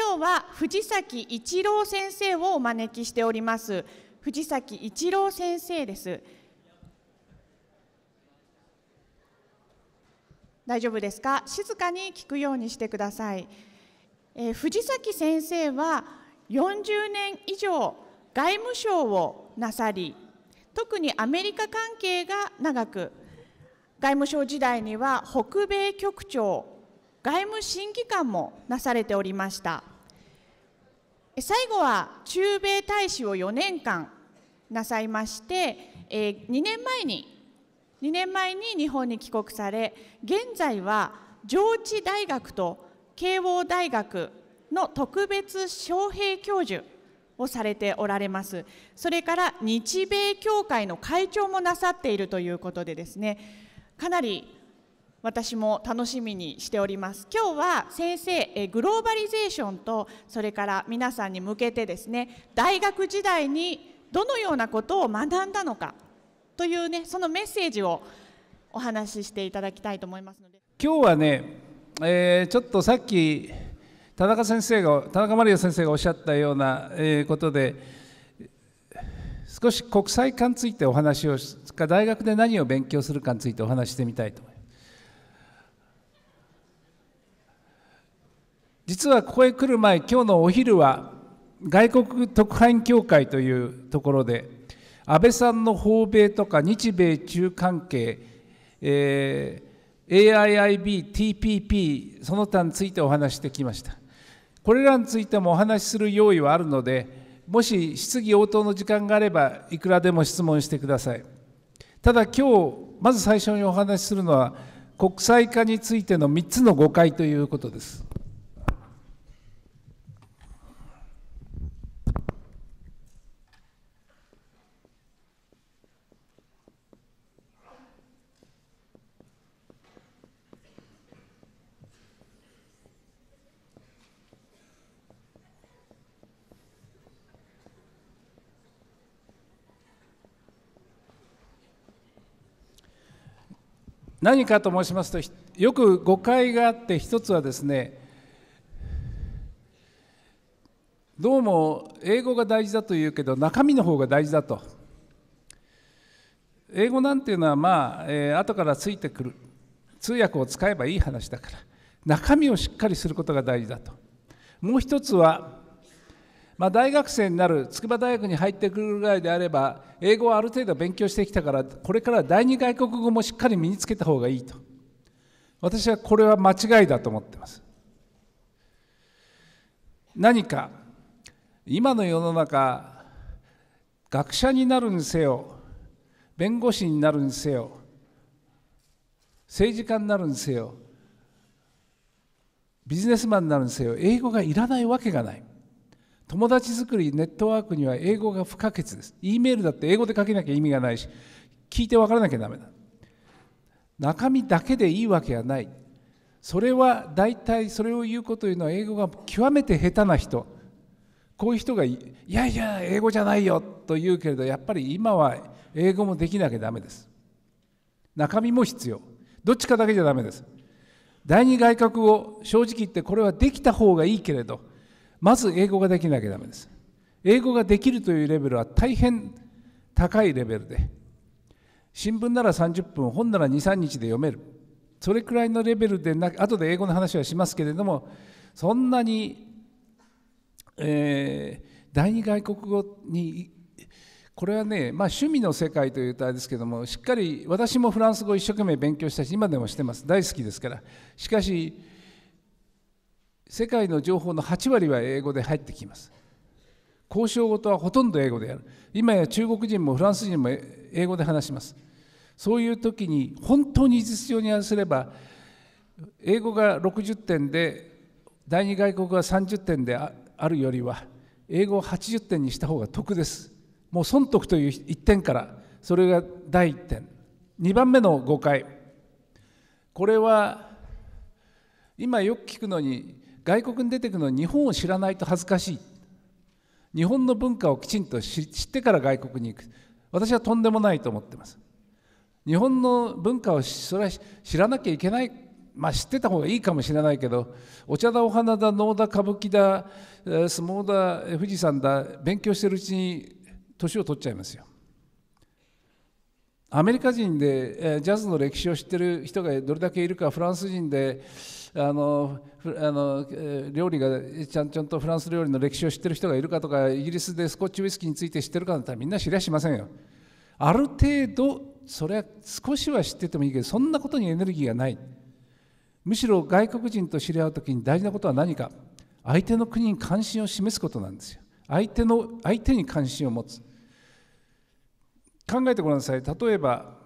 今日は藤崎一郎先生をお招きしております藤崎一郎先生です大丈夫ですか静かに聞くようにしてください、えー、藤崎先生は40年以上外務省をなさり特にアメリカ関係が長く外務省時代には北米局長外務審議官もなされておりました最後は中米大使を4年間なさいまして、え2年前に2年前に日本に帰国され現在は上智大学と慶応大学の特別招聘教授をされておられますそれから日米協会の会長もなさっているということでですねかなり私も楽しみにしております今日は先生えグローバリゼーションとそれから皆さんに向けてですね大学時代にどのようなことを学んだのかというねそのメッセージをお話ししていただきたいと思いますので今日はね、えー、ちょっとさっき田中先生が田中マリア先生がおっしゃったような、えことで少し国際化についてお話を大学で何を勉強するかについてお話してみたいと実はここへ来る前今日のお昼は外国特派員協会というところで安倍さんの訪米とか日米中関係、えー、AIIB、TPP その他についてお話してきましたこれらについてもお話しする用意はあるのでもし質疑応答の時間があればいくらでも質問してくださいただ今日まず最初にお話しするのは国際化についての3つの誤解ということです何かと申しますとよく誤解があって一つはですねどうも英語が大事だというけど中身の方が大事だと英語なんていうのはまあ、えー、後からついてくる通訳を使えばいい話だから中身をしっかりすることが大事だともう一つはまあ、大学生になる筑波大学に入ってくるぐらいであれば英語はある程度勉強してきたからこれから第二外国語もしっかり身につけた方がいいと私はこれは間違いだと思ってます何か今の世の中学者になるにせよ弁護士になるにせよ政治家になるにせよビジネスマンになるにせよ英語がいらないわけがない友達作りネットワークには英語が不可欠です E メールだって英語で書けなきゃ意味がないし聞いて分からなきゃダメだ中身だけでいいわけがないそれは大体それを言うこというのは英語が極めて下手な人こういう人が「いやいや英語じゃないよ」と言うけれどやっぱり今は英語もできなきゃダメです中身も必要どっちかだけじゃダメです第二外国語正直言ってこれはできた方がいいけれどまず英語ができなきゃだめです英語ができるというレベルは大変高いレベルで新聞なら30分本なら23日で読めるそれくらいのレベルでな後で英語の話はしますけれどもそんなに、えー、第二外国語にこれはね、まあ、趣味の世界というとあれですけどもしっかり私もフランス語を一生懸命勉強したし今でもしてます大好きですからしかし世界の情報の8割は英語で入ってきます交渉事はほとんど英語でやる今や中国人もフランス人も英語で話しますそういう時に本当に実情に合わせれば英語が60点で第二外国が30点であるよりは英語を80点にした方が得ですもう損得という1点からそれが第1点2番目の誤解これは今よく聞くのに外国に出てくの日本を知らないと恥ずかしい日本の文化をきちんと知ってから外国に行く私はとんでもないと思ってます日本の文化をそれは知らなきゃいけないまあ知ってた方がいいかもしれないけどお茶だお花だ能だ歌舞伎だ相撲だ富士山だ勉強してるうちに年を取っちゃいますよアメリカ人でジャズの歴史を知ってる人がどれだけいるかフランス人であのあの料理がちゃんちゃんとフランス料理の歴史を知ってる人がいるかとかイギリスでスコッチウイスキーについて知ってるかだったらみんな知りゃしませんよ。ある程度それは少しは知っててもいいけどそんなことにエネルギーがないむしろ外国人と知り合う時に大事なことは何か相手の国に関心を示すことなんですよ相手の相手に関心を持つ考えてごらんなさい例えば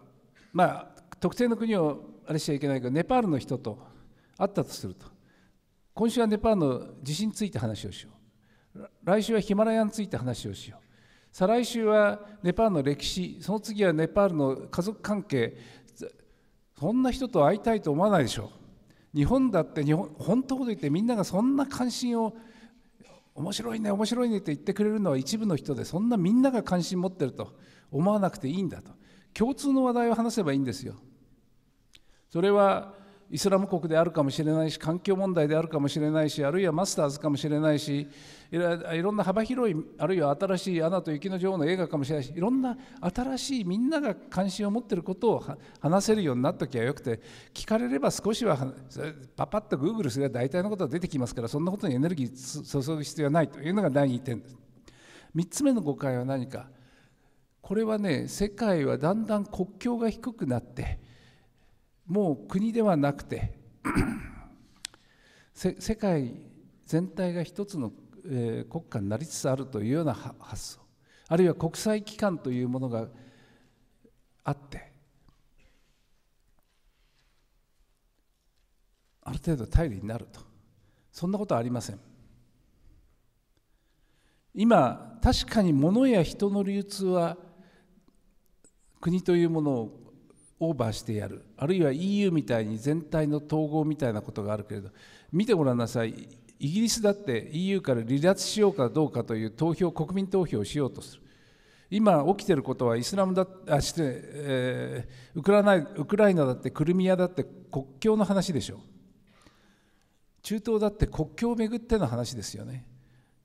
まあ特定の国をあれしちゃいけないけどネパールの人とあったとすると今週はネパールの地震について話をしよう来週はヒマラヤについて話をしよう再来週はネパールの歴史その次はネパールの家族関係そんな人と会いたいと思わないでしょう日本だって日本本当のこと言ってみんながそんな関心を面白いね面白いねって言ってくれるのは一部の人でそんなみんなが関心持ってると思わなくていいんだと共通の話題を話せばいいんですよそれはイスラム国であるかもしれないし環境問題であるかもしれないしあるいはマスターズかもしれないしいろんな幅広いあるいは新しい「アナと雪の女王」の映画かもしれないしいろんな新しいみんなが関心を持っていることを話せるようになっときゃよくて聞かれれば少しはパパッとグーグルすれば大体のことは出てきますからそんなことにエネルギー注ぐ必要はないというのが第2点です。3つ目の誤解は何かこれはね世界はだんだん国境が低くなってもう国ではなくて 世界全体が一つの、えー、国家になりつつあるというような発想あるいは国際機関というものがあってある程度頼りになるとそんなことはありません今確かに物や人の流通は国というものをオーバーしてやるあるいは EU みたいに全体の統合みたいなことがあるけれど見てごらんなさいイギリスだって EU から離脱しようかどうかという投票国民投票をしようとする今起きてることはイスラムだあして、えー、ウクライナウクライナだってクルミアだって国境の話でしょ中東だって国境を巡ぐっての話ですよね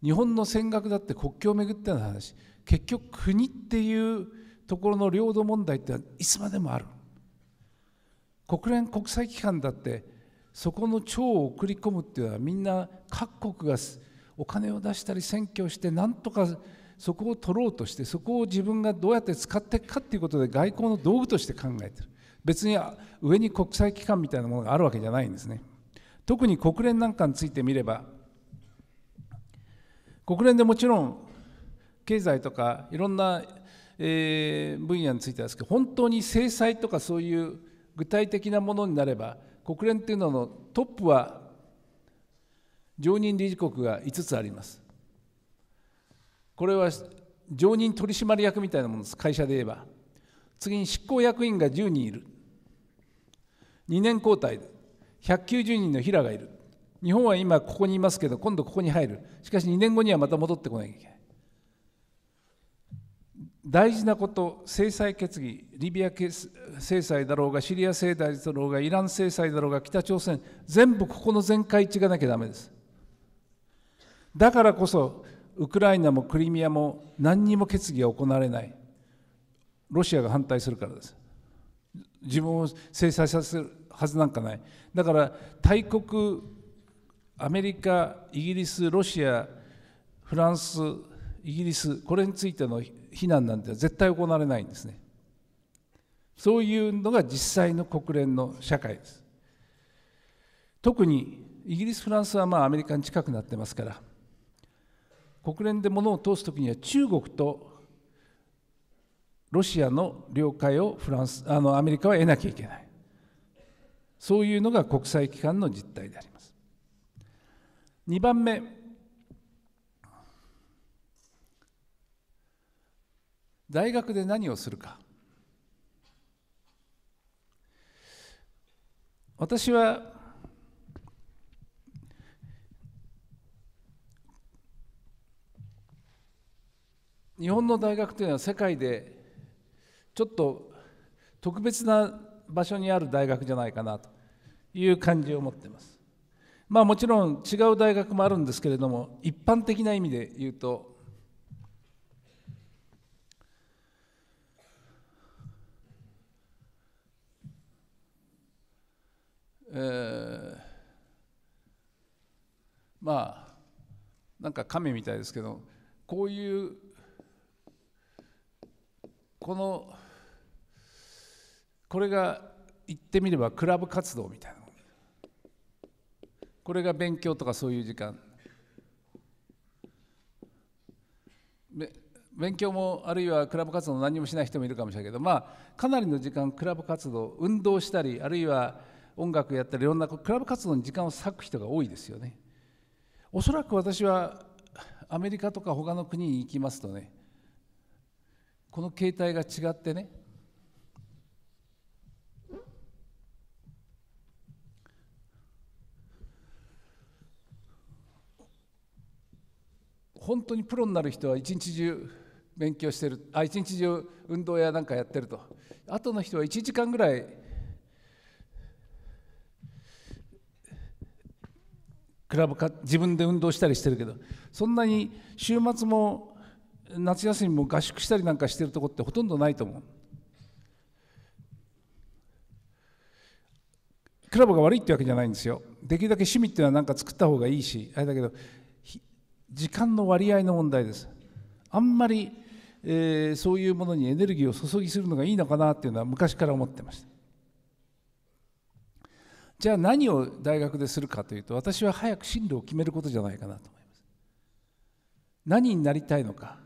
日本の戦閣だって国境をめぐっての話結局国っていうところの領土問題っていつまでもある国連国際機関だってそこの長を送り込むっていうのはみんな各国がお金を出したり選挙してなんとかそこを取ろうとしてそこを自分がどうやって使っていくかっていうことで外交の道具として考えてる別に上に国際機関みたいなものがあるわけじゃないんですね特に国連なんかについてみれば国連でもちろん経済とかいろんな、えー、分野についてですけど本当に制裁とかそういう具体的なものになれば国連というののトップは常任理事国が5つありますこれは常任取締役みたいなものです会社で言えば次に執行役員が10人いる2年交代190人の平がいる日本は今ここにいますけど今度ここに入るしかし2年後にはまた戻ってこなきゃいけない大事なこと、制裁決議、リビア制裁だろうが、シリア制裁だろうが、イラン制裁だろうが、北朝鮮、全部ここの全会一致がなきゃだめです。だからこそ、ウクライナもクリミアも何にも決議が行われない、ロシアが反対するからです。自分を制裁させるはずなんかない。だから、大国、アメリカ、イギリス、ロシア、フランス、イギリス、これについての避難なんて絶対行われないんですねそういうのが実際の国連の社会です特にイギリスフランスはまあアメリカに近くなってますから国連で物を通す時には中国とロシアの了解をフランスあのアメリカは得なきゃいけないそういうのが国際機関の実態であります2番目大学で何をするか私は日本の大学というのは世界でちょっと特別な場所にある大学じゃないかなという感じを持っています。まあもちろん違う大学もあるんですけれども一般的な意味で言うとえー、まあなんか亀みたいですけどこういうこのこれが言ってみればクラブ活動みたいなこれが勉強とかそういう時間勉強もあるいはクラブ活動も何もしない人もいるかもしれないけどまあかなりの時間クラブ活動運動したりあるいは音楽やったりいろんなクラブ活動に時間を割く人が多いですよねおそらく私はアメリカとか他の国に行きますとねこの携帯が違ってね本当にプロになる人は一日中勉強してるあ一日中運動やなんかやってるとあとの人は1時間ぐらいクラブか自分で運動したりしてるけどそんなに週末も夏休みも合宿したりなんかしてるとこってほとんどないと思うクラブが悪いってわけじゃないんですよできるだけ趣味っていうのは何か作った方がいいしあれだけど時間の割合の問題ですあんまり、えー、そういうものにエネルギーを注ぎするのがいいのかなっていうのは昔から思ってましたじゃあ何を大学でするかというと私は早く進路を決めることじゃないかなと思います何になりたいのか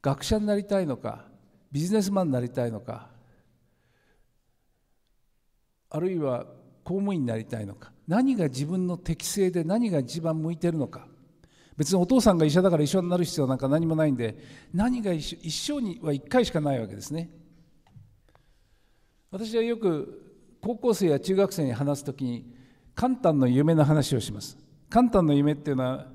学者になりたいのかビジネスマンになりたいのかあるいは公務員になりたいのか何が自分の適性で何が一番向いてるのか別にお父さんが医者だから医者になる必要なんか何もないんで何が一生には一回しかないわけですね私はよく高校生や中学生に話すきに簡単の夢の話をします簡単の夢っていうのは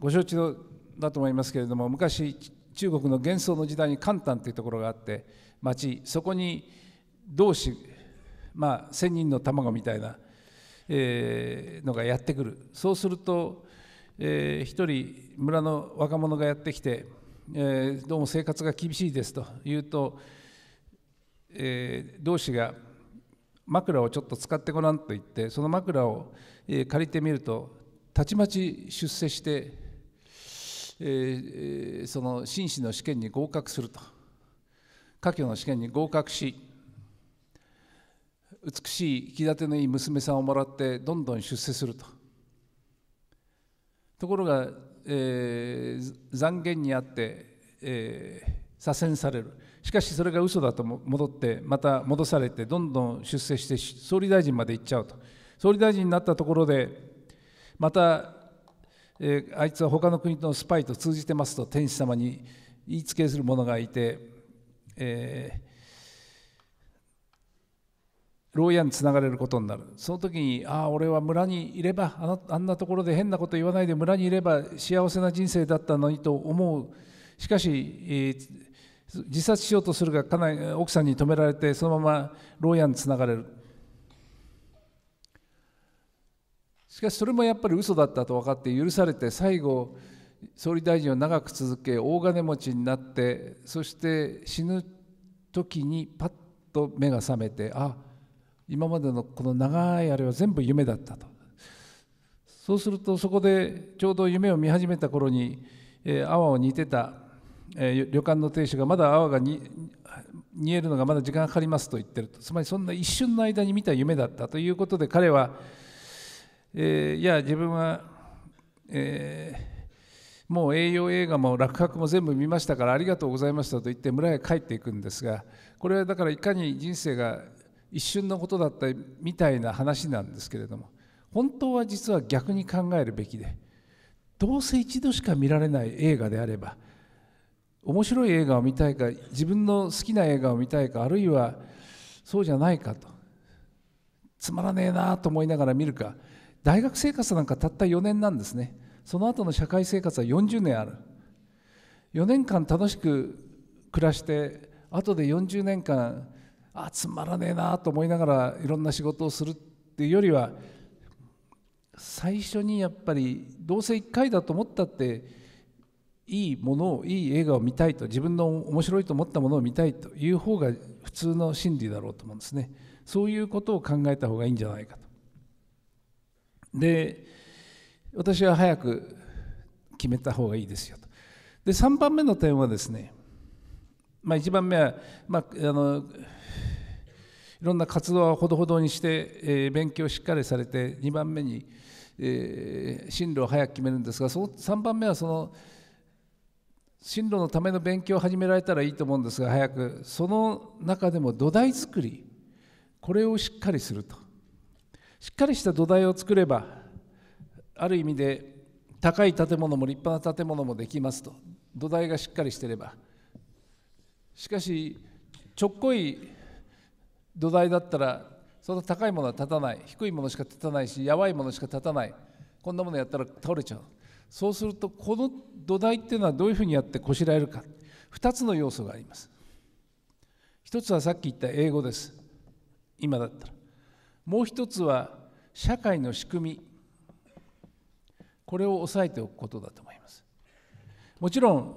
ご承知のだと思いますけれども昔中国の幻想の時代に簡単というところがあって町そこに同志まあ千人の卵みたいな、えー、のがやってくるそうすると、えー、一人村の若者がやってきて、えー、どうも生活が厳しいですと言うと、えー、同志が「枕をちょっと使ってごらんと言ってその枕を、借りてみるとたちまち出世して、えその紳士の試験に合格すると家教の試験に合格し美しい気立てのいい娘さんをもらってどんどん出世するとところが、えー、残言にあって、えー、左遷されるしかしそれが嘘だと戻ってまた戻されてどんどん出世して総理大臣まで行っちゃうと総理大臣になったところでまた、えー、あいつは他の国のスパイと通じてますと天使様に言いつけする者がいて、えー、牢屋につながれることになるその時にああ俺は村にいればあのあんなところで変なこと言わないで村にいれば幸せな人生だったのにと思うしかし、えー自殺しようとするがなり奥さんに止められてそのまま牢屋につながれるしかしそれもやっぱり嘘だったと分かって許されて最後総理大臣を長く続け大金持ちになってそして死ぬ時にパッと目が覚めてあ今までのこの長いあれは全部夢だったとそうするとそこでちょうど夢を見始めた頃に、えー、を似てたえー、旅館の亭主がまだ泡がに煮えるのがまだ時間かかりますと言ってるとつまりそんな一瞬の間に見た夢だったということで彼は、えー、いや自分は、えー、もう栄養映画も落書も全部見ましたからありがとうございましたと言って村へ帰っていくんですがこれはだからいかに人生が一瞬のことだったみたいな話なんですけれども本当は実は逆に考えるべきでどうせ一度しか見られない映画であれば面白い映画を見たいか自分の好きな映画を見たいかあるいはそうじゃないかとつまらねえなと思いながら見るか大学生活なんかたった4年なんですねその後の社会生活は40年ある4年間楽しく暮らして後で40年間あつまらねえなと思いながらいろんな仕事をするっていうよりは最初にやっぱりどうせ1回だと思ったっていいものをいい映画を見たいと自分の面白いと思ったものを見たいという方が普通の心理だろうと思うんですねそういうことを考えた方がいいんじゃないかとで私は早く決めた方がいいですよとで3番目の点はですね、まあ、1番目は、まあ、あのいろんな活動はほどほどにして、えー、勉強しっかりされて2番目に、えー、進路を早く決めるんですがその3番目はその進路のための勉強を始められたらいいと思うんですが早くその中でも土台作りこれをしっかりするとしっかりした土台を作ればある意味で高い建物も立派な建物もできますと土台がしっかりしてればしかしちょっこい土台だったらその高いものは立たない低いものしか立たないしやばいものしか立たないこんなものやったら倒れちゃうそうするとこの土台っていうのはどういうふうにやってこしらえるか2つの要素があります1つはさっき言った英語です今だったらもう1つは社会の仕組みこれを押さえておくことだと思いますもちろん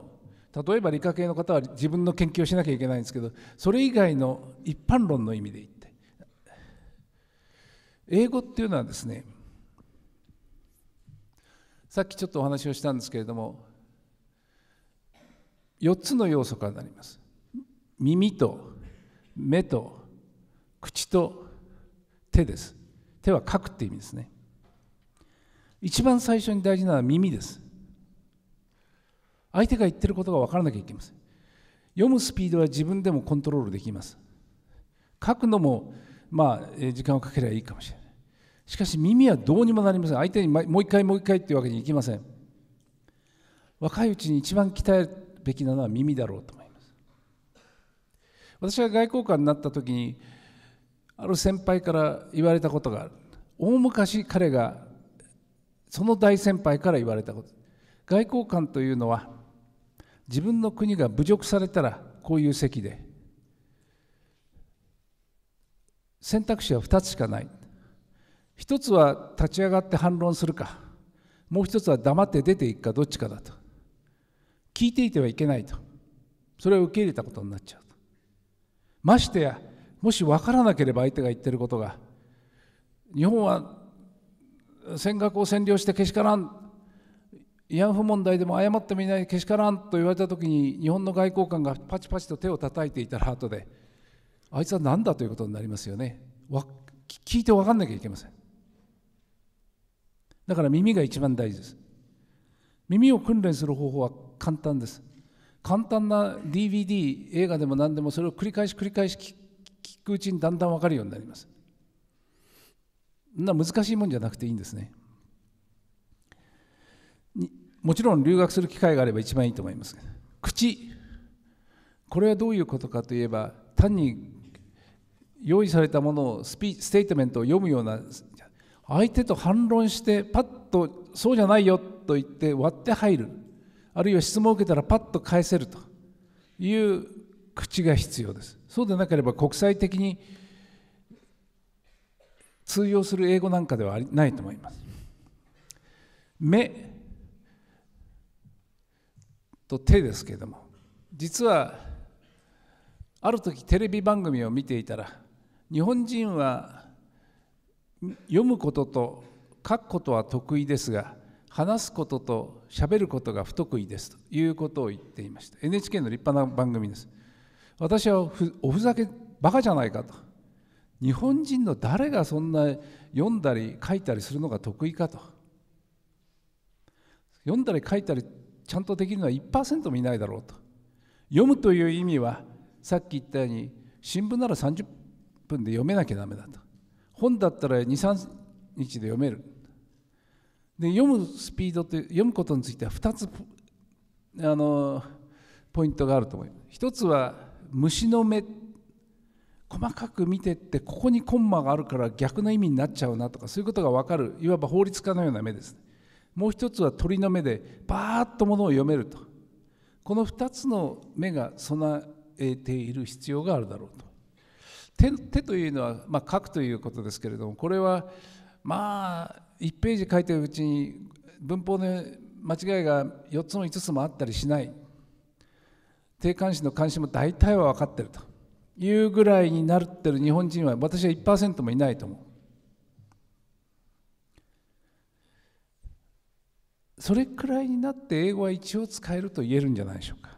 例えば理科系の方は自分の研究をしなきゃいけないんですけどそれ以外の一般論の意味で言って英語っていうのはですねさっきちょっとお話をしたんですけれども4つの要素からなります耳と目と口と手です手は書くっていう意味ですね一番最初に大事なのは耳です相手が言ってることが分からなきゃいけません読むスピードは自分でもコントロールできます書くのもまあ時間をかければいいかもしれないしかし耳はどうにもなりません相手にもう一回もう一回っていうわけにいきません若いうちに一番鍛えるべきなのは耳だろうと思います私が外交官になった時にある先輩から言われたことがある大昔彼がその大先輩から言われたこと外交官というのは自分の国が侮辱されたらこういう席で選択肢は2つしかない一つは立ち上がって反論するかもう一つは黙って出ていくかどっちかだと聞いていてはいけないとそれを受け入れたことになっちゃうとましてやもし分からなければ相手が言ってることが日本は尖閣を占領してけしからん慰安婦問題でも謝ってもいないけしからんと言われた時に日本の外交官がパチパチと手を叩いていたら後であいつは何だということになりますよね聞いて分かんなきゃいけませんだから耳が一番大事です耳を訓練する方法は簡単です簡単な DVD 映画でも何でもそれを繰り返し繰り返し聞くうちにだんだん分かるようになりますな難しいもんじゃなくていいんですねもちろん留学する機会があれば一番いいと思います口これはどういうことかといえば単に用意されたものをスピステートメントを読むような相手と反論してパッとそうじゃないよと言って割って入るあるいは質問を受けたらパッと返せるという口が必要ですそうでなければ国際的に通用する英語なんかではないと思います目と手ですけれども実はある時テレビ番組を見ていたら日本人は読むことと書くことは得意ですが話すこととしゃべることが不得意ですということを言っていました NHK の立派な番組です私はおふざけバカじゃないかと日本人の誰がそんな読んだり書いたりするのが得意かと読んだり書いたりちゃんとできるのは1%もいないだろうと読むという意味はさっき言ったように新聞なら30分で読めなきゃダメだと本だったら23日で読めるで読むスピードって読むことについては2つあのポイントがあると思います一つは虫の目細かく見てってここにコンマがあるから逆の意味になっちゃうなとかそういうことが分かるいわば法律家のような目ですねもう一つは鳥の目でバーッとものを読めるとこの2つの目が備えている必要があるだろうと手手というのは、まあ、書くということですけれどもこれはまあ1ページ書いてるうちに文法の間違いが4つも5つもあったりしない定冠詞の関心も大体は分かってるというぐらいになってる日本人は私は1%もいないと思う。それくらいになって英語は一応使えると言えるんじゃないでしょうか。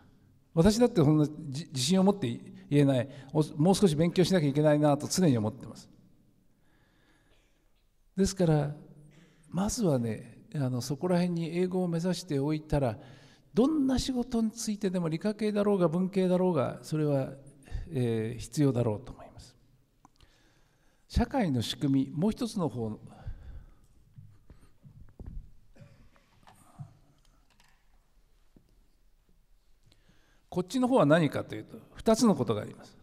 私だってそんな自信を持って言えないもう少し勉強しなきゃいけないなと常に思ってますですからまずはねあのそこら辺に英語を目指しておいたらどんな仕事についてでも理科系だろうが文系だろうがそれは、えー、必要だろうと思います社会の仕組みもう一つの方こっちの方は何かというと2つのことがあります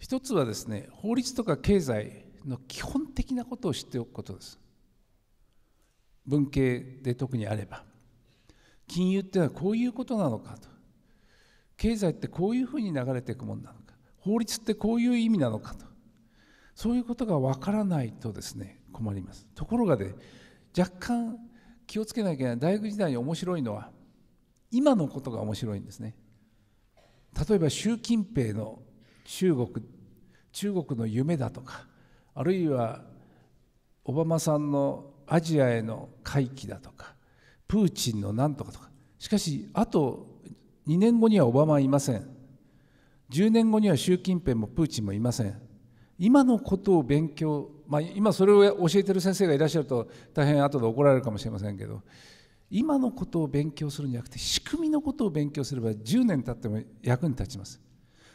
1つはですね法律とか経済の基本的なことを知っておくことです文系で特にあれば金融っていうのはこういうことなのかと経済ってこういうふうに流れていくものなのか法律ってこういう意味なのかとそういうことがわからないとですね困りますところがで、ね、若干気をつけなきゃいけない大学時代に面白いのは今のことが面白いんですね例えば習近平の中国中国の夢だとかあるいはオバマさんのアジアへの回帰だとかプーチンのなんとかとかしかしあと2年後にはオバマいません10年後には習近平もプーチンもいません今のことを勉強、まあ、今それを教えてる先生がいらっしゃると大変後で怒られるかもしれませんけど今のことを勉強するんじゃなくて仕組みのことを勉強すれば10年経っても役に立ちます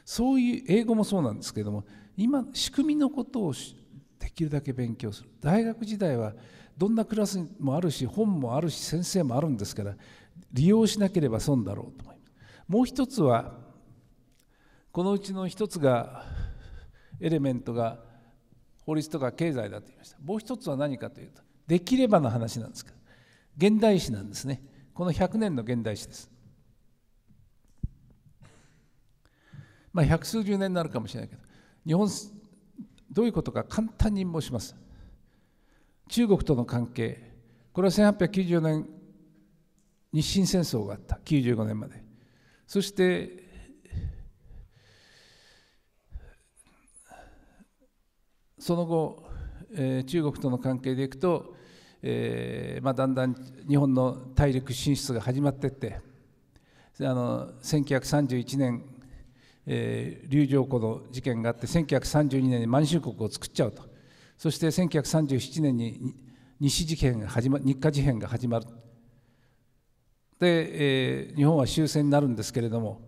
そういう英語もそうなんですけれども今仕組みのことをできるだけ勉強する大学時代はどんなクラスもあるし本もあるし先生もあるんですから利用しなければ損だろうと思いますもう一つはこのうちの一つがエレメントが法律とか経済だと言いましたもう一つは何かというとできればの話なんですけど現代史なんですねこの100年の現代史です、まあ、百数十年になるかもしれないけど日本どういうことか簡単に申します中国との関係これは1 8 9 4年日清戦争があった95年までそしてその後、え中国との関係でいくとえーまあ、だんだん日本の大陸進出が始まっていってあの1931年、えー、龍浄湖の事件があって1932年に満州国を作っちゃうとそして1937年に西事件が始ま日華事変が始まるで、えー、日本は終戦になるんですけれども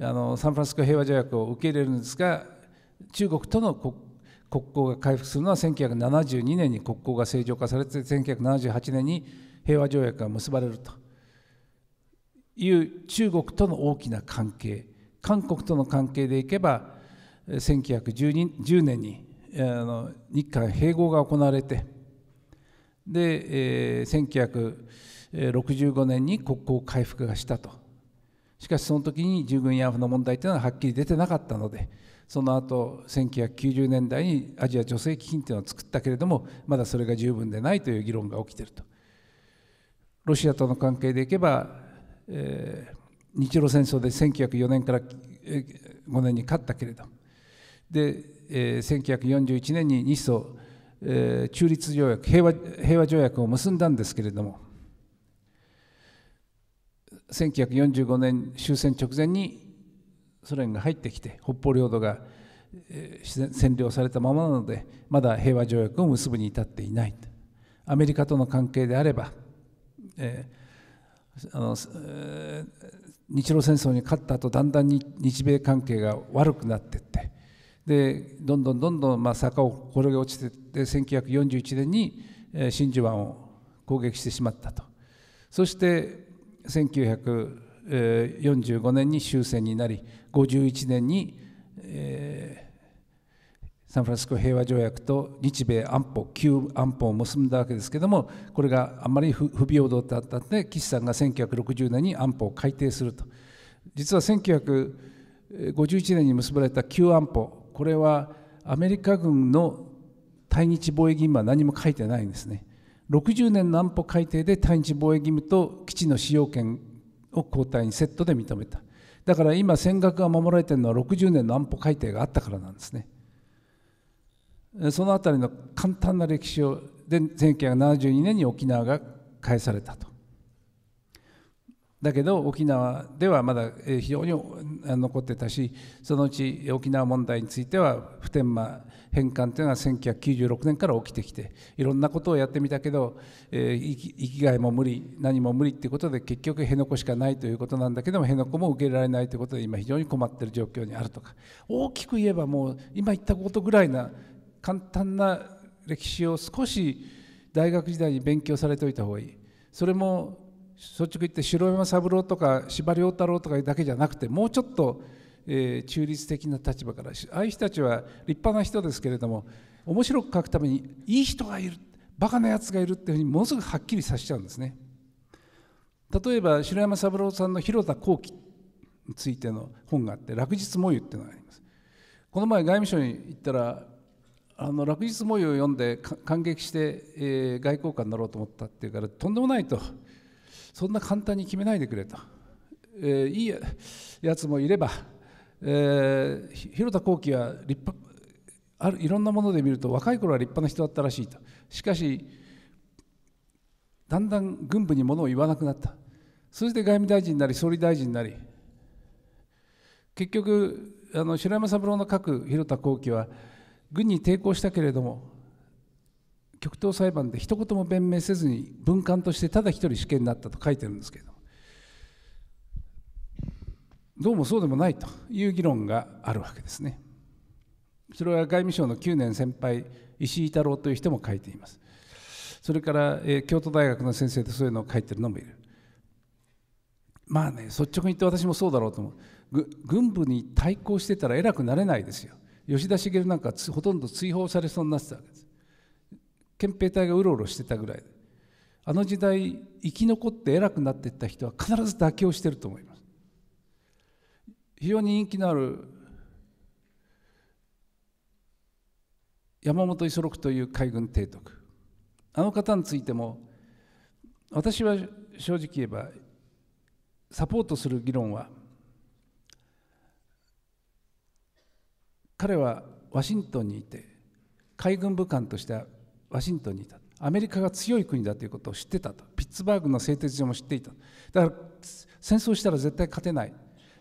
あのサンフランシスコ平和条約を受け入れるんですが中国との国国交が回復するのは1972年に国交が正常化されて1978年に平和条約が結ばれるという中国との大きな関係韓国との関係でいけば1910年にあの日韓併合が行われてで、え1965年に国交回復がしたとしかしその時に従軍慰安婦の問題というのははっきり出てなかったのでその後1990年代にアジア女性基金というのを作ったけれどもまだそれが十分でないという議論が起きているとロシアとの関係でいけば、えー、日露戦争で1904年から5年に勝ったけれどで、えー、1941年に日ソ、えー、中立条約平和平和条約を結んだんですけれども1945年終戦直前にソ連が入ってきて北方領土が占領されたままなのでまだ平和条約を結ぶに至っていないアメリカとの関係であれば、えー、あのえー、日露戦争に勝った後だんだんに日米関係が悪くなっていってでどんどんどんどんまあ坂を転げ落ちていって1941年に真珠湾を攻撃してしまったとそして1945年に終戦になり51年に、えー、サンフランシスコ平和条約と日米安保旧安保を結んだわけですけどもこれがあんまり不平等だったので岸さんが1960年に安保を改定すると実は1951年に結ばれた旧安保これはアメリカ軍の対日防衛義務は何も書いてないんですね60年の安保改定で対日防衛義務と基地の使用権を交代にセットで認めただから今尖閣が守られてるのは60年の安保改定があったからなんですねそのあたりの簡単な歴史をで1972年に沖縄が返されたとだけど沖縄ではまだ非常に残ってたしそのうち沖縄問題については普天間返還というのは1996年から起きてきていろんなことをやってみたけど、えー、生きがいも無理何も無理ということで結局辺野古しかないということなんだけども辺野古も受けられないということで今非常に困っている状況にあるとか大きく言えばもう今言ったことぐらいな簡単な歴史を少し大学時代に勉強されておいた方がいい。それも率直言って城山三郎とか司馬遼太郎とかだけじゃなくてもうちょっと、えー、中立的な立場からああいう人たちは立派な人ですけれども面白く書くためにいい人がいるバカなやつがいるっていうふうにものすごくはっきりさせちゃうんですね。例えば城山三郎さんの広田幸喜についての本があって「落日模様」っていうのがあります。この前外務省に行ったらあの落日模様を読んで感激して、えー、外交官になろうと思ったっていうからとんでもないと。そんな簡単に決めないでくれと、えー、いいやつもいれば、えー、広田幸喜は立派あるいろんなもので見ると若い頃は立派な人だったらしいとしかしだんだん軍部にものを言わなくなったそれで外務大臣になり総理大臣になり結局あの白山三郎の書く広田幸喜は軍に抵抗したけれども極東裁判で一言も弁明せずに文官としてただ一人死刑になったと書いてるんですけどどうもそうでもないという議論があるわけですね。それは外務省の9年先輩石井太郎という人も書いています。それから、えー、京都大学の先生でそういうのを書いてるのもいる。まあね率直に言って私もそうだろうと思う軍部に対抗してたら偉くなれないですよ。吉田茂なんかほとんど追放されそうになってたわけです。憲兵隊がうろうろしてたぐらいあの時代生き残って偉くなっていった人は必ず妥協してると思います非常に人気のある山本五十六という海軍提督あの方についても私は正直言えばサポートする議論は彼はワシントンにいて海軍武官としてワシントンにいたアメリカが強い国だということを知ってたとピッツバーグの製鉄所も知っていただから戦争したら絶対勝てない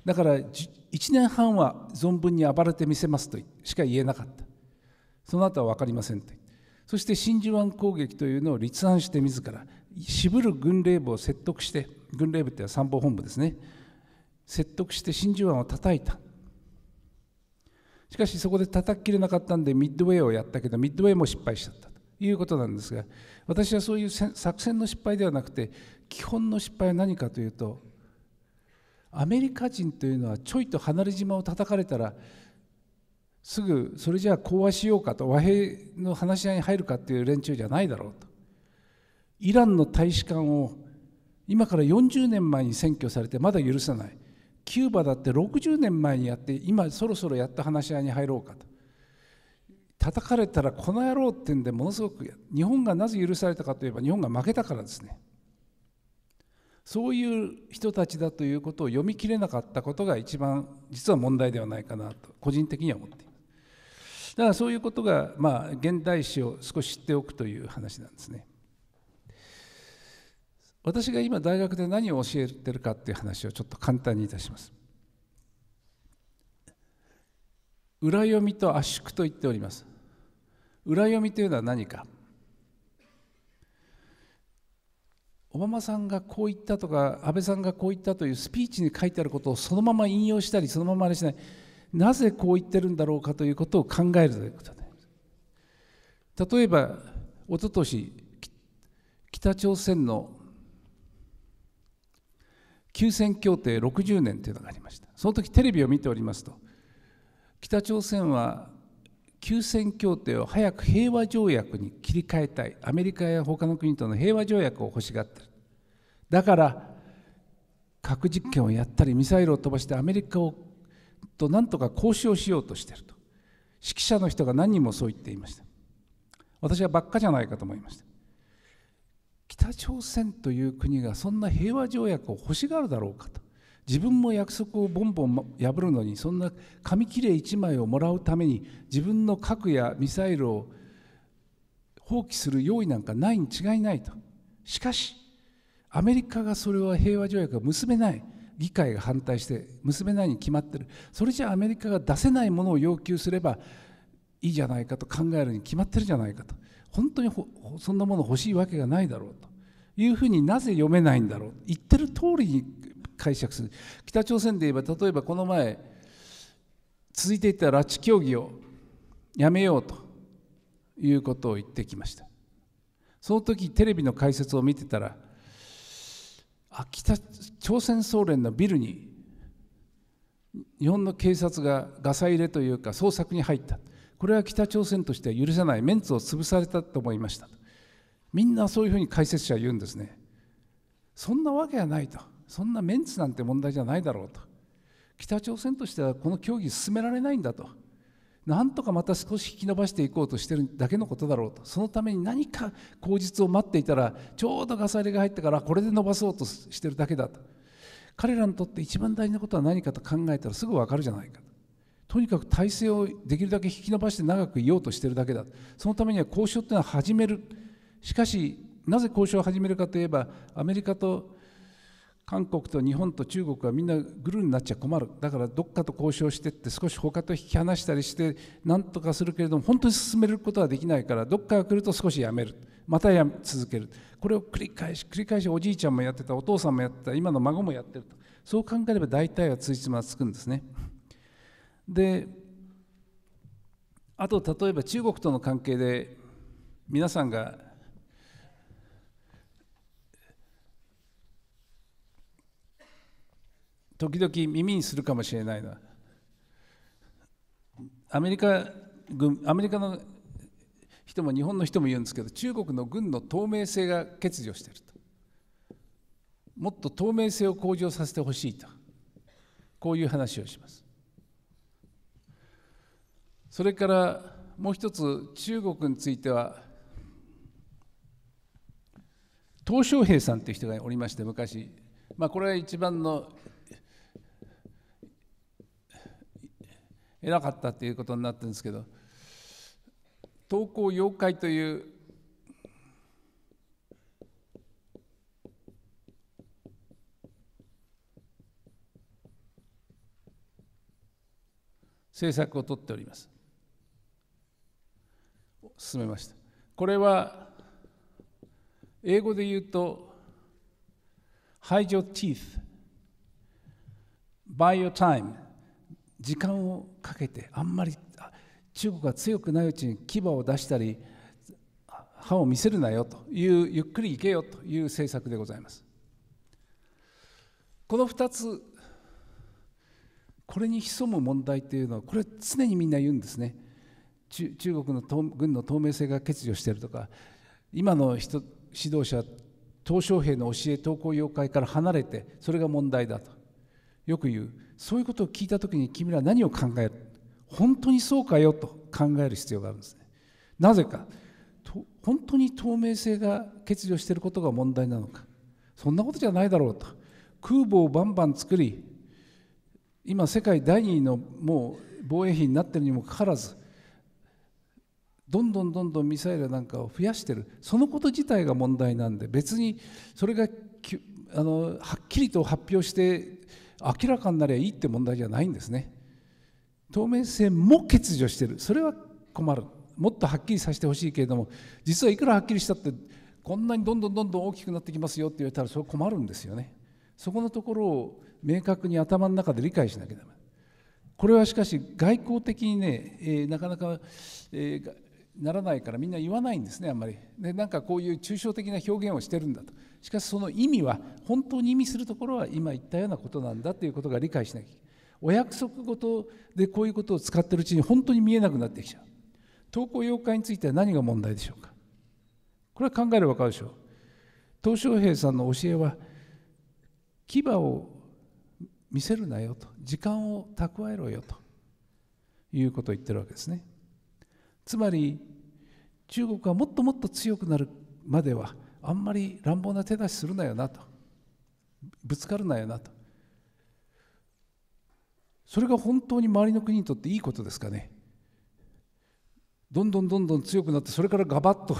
だから1年半は存分に暴れてみせますとしか言えなかったその後は分かりませんとそして真珠湾攻撃というのを立案して自ら渋る軍令部を説得して軍令部っていうのは参謀本部ですね説得して真珠湾を叩いたしかしそこで叩ききれなかったんでミッドウェーをやったけどミッドウェーも失敗しちゃったいうことなんですが私はそういう作戦の失敗ではなくて基本の失敗は何かというとアメリカ人というのはちょいと離れ島を叩かれたらすぐそれじゃあ講和しようかと和平の話し合いに入るかっていう連中じゃないだろうとイランの大使館を今から40年前に占拠されてまだ許さないキューバだって60年前にやって今そろそろやった話し合いに入ろうかと叩かれたらこの野郎ってんでものすごく日本がなぜ許されたかといえば日本が負けたからですねそういう人たちだということを読み切れなかったことが一番実は問題ではないかなと個人的には思っていますだからそういうことがまあ現代史を少し知っておくという話なんですね私が今大学で何を教えてるかっていう話をちょっと簡単にいたします裏読みと圧縮と言っております裏読みというのは何かオバマさんがこう言ったとか安倍さんがこう言ったというスピーチに書いてあることをそのまま引用したりそのままあれしないなぜこう言ってるんだろうかということを考えるということで例えばおととし北朝鮮の休戦協定60年というのがありましたその時テレビを見ておりますと北朝鮮は休戦協定を早く平和条約に切り替えたいアメリカや他の国との平和条約を欲しがってるだから核実験をやったりミサイルを飛ばしてアメリカをとなんとか交渉しようとしてると指揮者の人が何人もそう言っていました私はばっかじゃないかと思いました北朝鮮という国がそんな平和条約を欲しがるだろうかと自分も約束をボンボン破るのにそんな紙切れ1枚をもらうために自分の核やミサイルを放棄する用意なんかないに違いないとしかしアメリカがそれは平和条約が結べない議会が反対して結べないに決まってるそれじゃアメリカが出せないものを要求すればいいじゃないかと考えるに決まってるじゃないかと本当にそんなもの欲しいわけがないだろうというふうになぜ読めないんだろう言ってる通りに解釈する北朝鮮で言えば例えばこの前続いていた拉致協議をやめようということを言ってきましたその時テレビの解説を見てたらあ北朝鮮総連のビルに日本の警察がガサ入れというか捜索に入ったこれは北朝鮮としては許せないメンツを潰されたと思いましたみんなそういうふうに解説者は言うんですねそんなわけはないとそんなメンツなんて問題じゃないだろうと北朝鮮としてはこの協議進められないんだとなんとかまた少し引き延ばしていこうとしてるだけのことだろうとそのために何か口実を待っていたらちょうどガサ入れが入ってからこれで伸ばそうとしてるだけだと彼らにとって一番大事なことは何かと考えたらすぐ分かるじゃないかととにかく体制をできるだけ引き延ばして長くいようとしてるだけだそのためには交渉というのは始めるしかしなぜ交渉を始めるかといえばアメリカと韓国と日本と中国はみんなグルーになっちゃ困るだからどっかと交渉してって少し他と引き離したりしてなんとかするけれども本当に進めることはできないからどっかが来ると少しやめるまたや続けるこれを繰り返し繰り返しおじいちゃんもやってたお父さんもやってた今の孫もやってるとそう考えれば大体はついつまつくんですね。であと例えば中国との関係で皆さんが時々耳にするかもしれないなアメリカ軍アメリカの人も日本の人も言うんですけど中国の軍の透明性が欠如しているともっと透明性を向上させてほしいとこういう話をしますそれからもう一つ中国については鄧小平さんという人がおりまして昔、まあ、これは一番の偉かったということになってるんですけど投稿妖怪という政策を取っております進めましたこれは英語で言うと Hide your teeth by your time 時間をかけてあんまり中国が強くないうちに牙を出したり歯を見せるなよというゆっくり行けよという政策でございますこの2つこれに潜む問題というのはこれ常にみんな言うんですね中国の軍の透明性が欠如しているとか今の人指導者鄧小平の教え投稿妖怪から離れてそれが問題だとよく言うそういうことを聞いたときに君ら何を考える本当にそうかよと考える必要があるんですねなぜか本当に透明性が欠如していることが問題なのかそんなことじゃないだろうと空母をバンバン作り今世界第2位のもう防衛費になってるにもかかわらずどんどんどんどんミサイルなんかを増やしているそのこと自体が問題なんで別にそれがあのはっきりと発表して明らかになりゃいいって問題じゃないんですね透明性も欠如してるそれは困るもっとはっきりさせてほしいけれども実はいくらはっきりしたってこんなにどんどんどんどん大きくなってきますよって言われたらそれ困るんですよねそこのところを明確に頭の中で理解しなきゃば。これはしかし外交的にね、えー、なかなか、えー、ならないからみんな言わないんですねあんまりでなんかこういう抽象的な表現をしてるんだとしかしその意味は本当に意味するところは今言ったようなことなんだということが理解しなきゃお約束事でこういうことを使ってるうちに本当に見えなくなってきちゃう登校妖怪については何が問題でしょうかこれは考えれば分かるでしょう東小平さんの教えは牙を見せるなよと時間を蓄えろよということを言ってるわけですねつまり中国はもっともっと強くなるまではあんまり乱暴な手出しするなよなとぶつかるなよなとそれが本当に周りの国にとっていいことですかねどんどんどんどん強くなってそれからガバッと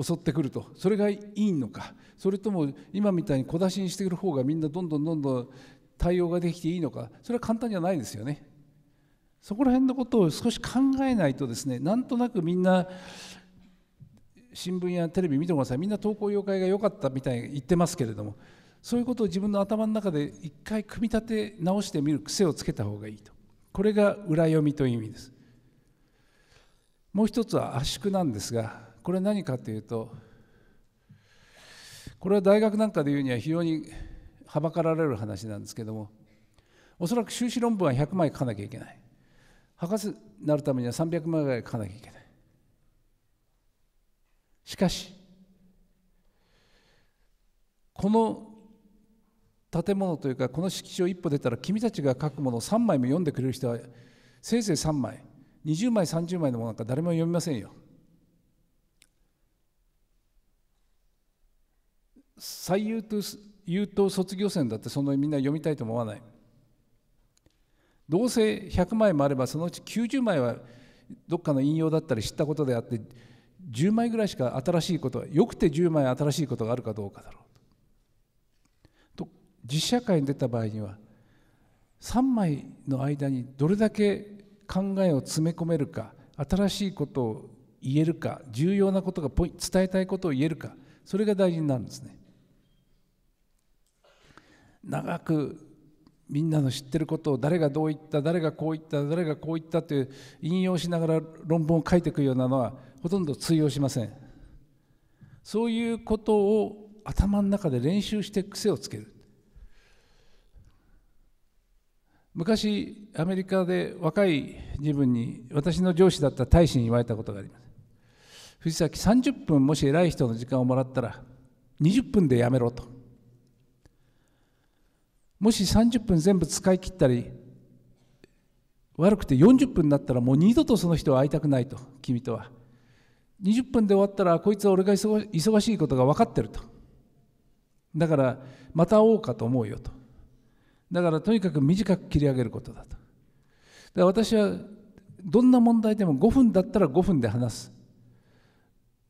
襲ってくるとそれがいいのかそれとも今みたいに小出しにしてくる方がみんなどんどんどんどん対応ができていいのかそれは簡単じゃないですよねそこら辺のことを少し考えないとですねなんとなくみんな新聞やテレビ見てくださいみんな投稿妖怪が良かったみたいに言ってますけれどもそういうことを自分の頭の中で一回組み立て直してみる癖をつけた方がいいとこれが裏読みという意味ですもう一つは圧縮なんですがこれは何かというとこれは大学なんかで言うには非常にはばかられる話なんですけどもおそらく修士論文は100枚書かなきゃいけない博士になるためには300枚ぐらい書かなきゃいけないしかしこの建物というかこの敷地を一歩出たら君たちが書くものを3枚も読んでくれる人はせいぜい3枚20枚30枚のものなんか誰も読みませんよ。最優等優等卒業生だってそのみんな読みたいと思わない。どうせ100枚もあればそのうち90枚はどっかの引用だったり知ったことであって10枚ぐらいしか新しいことよくて10枚新しいことがあるかどうかだろうと実社会に出た場合には3枚の間にどれだけ考えを詰め込めるか新しいことを言えるか重要なことが伝えたいことを言えるかそれが大事になるんですね長くみんなの知ってることを誰がどう言った誰がこう言った誰がこう言ったという引用しながら論文を書いていくようなのはほとんど通用しませんそういうことを頭の中で練習して癖をつける昔アメリカで若い自分に私の上司だった大使に言われたことがあります藤崎30分もし偉い人の時間をもらったら20分でやめろともし30分全部使い切ったり悪くて40分になったらもう二度とその人は会いたくないと君とは20分で終わったらこいつは俺が忙しいことが分かってるとだからまた会おうかと思うよとだからとにかく短く切り上げることだとだ私はどんな問題でも5分だったら5分で話す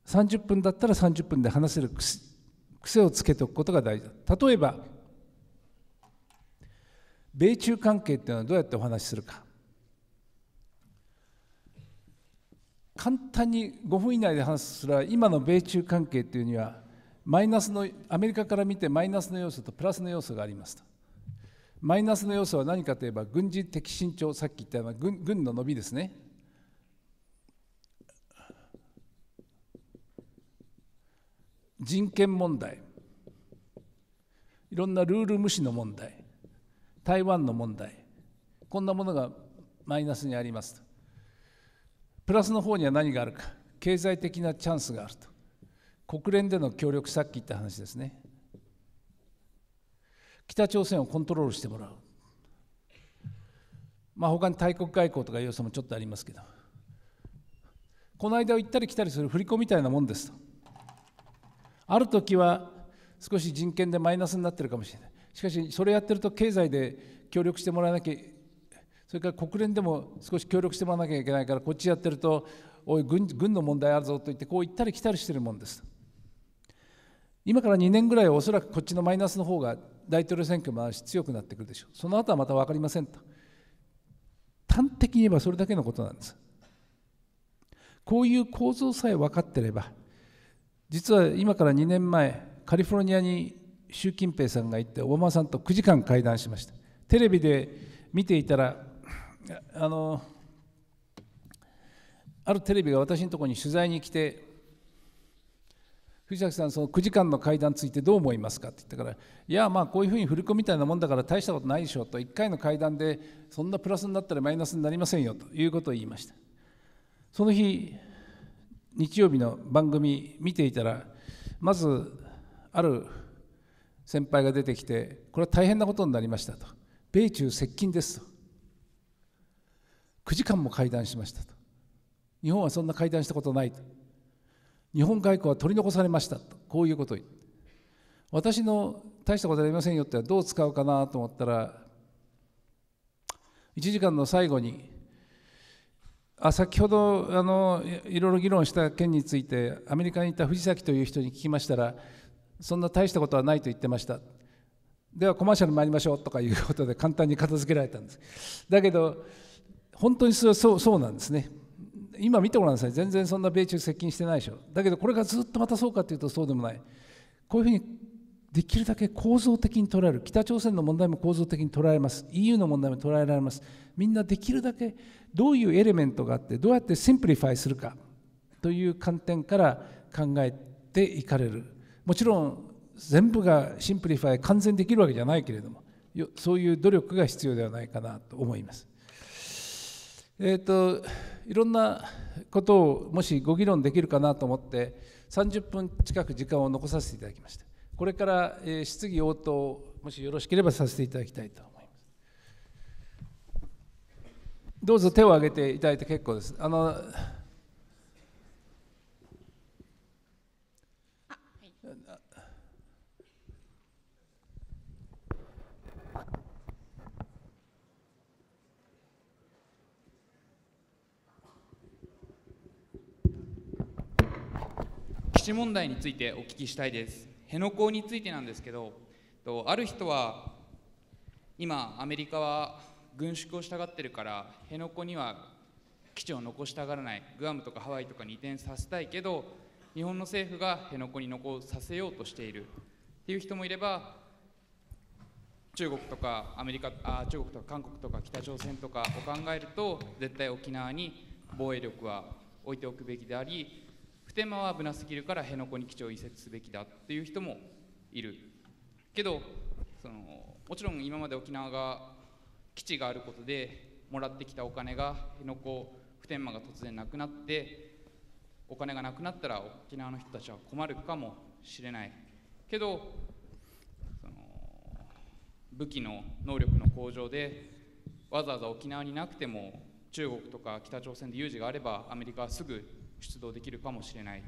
30分だったら30分で話せる癖をつけておくことが大事だ例えば米中関係っていうのはどうやってお話しするか簡単に5分以内で話すら今の米中関係というにはマイナスのアメリカから見てマイナスの要素とプラスの要素がありますとマイナスの要素は何かといえば軍事的身長さっき言ったような軍軍の伸びですね人権問題いろんなルール無視の問題台湾の問題こんなものがマイナスにありますとプラスの方には何があるか経済的なチャンスがあると国連での協力さっき言った話ですね北朝鮮をコントロールしてもらうまあ他に大国外交とか要素もちょっとありますけどこの間を行ったり来たりする振り子みたいなもんですとある時は少し人権でマイナスになってるかもしれないしかしそれやってると経済で協力してもらわなきゃそれから国連でも少し協力してもらわなきゃいけないからこっちやってるとおい軍軍の問題あるぞと言ってこう行ったり来たりしてるもんです今から2年ぐらいはおそらくこっちのマイナスの方が大統領選挙もし強くなってくるでしょうその後はまた分かりませんと端的に言えばそれだけのことなんですこういう構造さえ分かってれば実は今から2年前カリフォルニアに習近平さんが行ってオバマさんと9時間会談しましたテレビで見ていたらあのあるテレビが私のところに取材に来て藤崎さん、その9時間の会談についてどう思いますかって言ったから、いや、まあこういうふうに振り子みみたいなもんだから大したことないでしょうと、1回の会談でそんなプラスになったらマイナスになりませんよということを言いました。その日、日曜日の番組見ていたら、まずある先輩が出てきて、これは大変なことになりましたと、米中接近ですと、9時間も会談しましたと日本はそんな会談したことないと日本外交は取り残されましたとこういうことを言って私の大したことありませんよってどう使うかなと思ったら1時間の最後にあ先ほどあのいろいろ議論した件についてアメリカにいた藤崎という人に聞きましたらそんな大したことはないと言ってましたではコマーシャル参りましょうとかいうことで簡単に片付けられたんですだけど本当にそれはそうそうなんですね。今見てごらんなさい、全然そんな米中接近してないでしょ。だけどこれがずっとまたそうかというとそうでもない。こういうふうにできるだけ構造的に捉える、北朝鮮の問題も構造的に捉えられます、EU の問題も捉えられます、みんなできるだけどういうエレメントがあって、どうやってシンプリファイするかという観点から考えていかれる、もちろん全部がシンプリファイ、完全できるわけじゃないけれども、そういう努力が必要ではないかなと思います。えーと、いろんなことをもしご議論できるかなと思って30分近く時間を残させていただきましたこれから、えー、質疑応答もしよろしければさせていただきたいと思いますどうぞ手を挙げていただいて結構ですあの基地問題についてお聞きしたいです辺野古についてなんですけどある人は今アメリカは軍縮をしたがってるから辺野古には基地を残したがらないグアムとかハワイとかに移転させたいけど日本の政府が辺野古に残させようとしているっていう人もいれば中国とかアメリカあ中国とか韓国とか北朝鮮とかを考えると絶対沖縄に防衛力は置いておくべきであり普天間は危なすぎるから辺野古に基地を移設すべきだっていう人もいるけどそのもちろん今まで沖縄が基地があることでもらってきたお金が辺野古普天間が突然なくなってお金がなくなったら沖縄の人たちは困るかもしれないけどその武器の能力の向上でわざわざ沖縄になくても中国とか北朝鮮で有事があればアメリカはすぐ出動できるかもしれないっ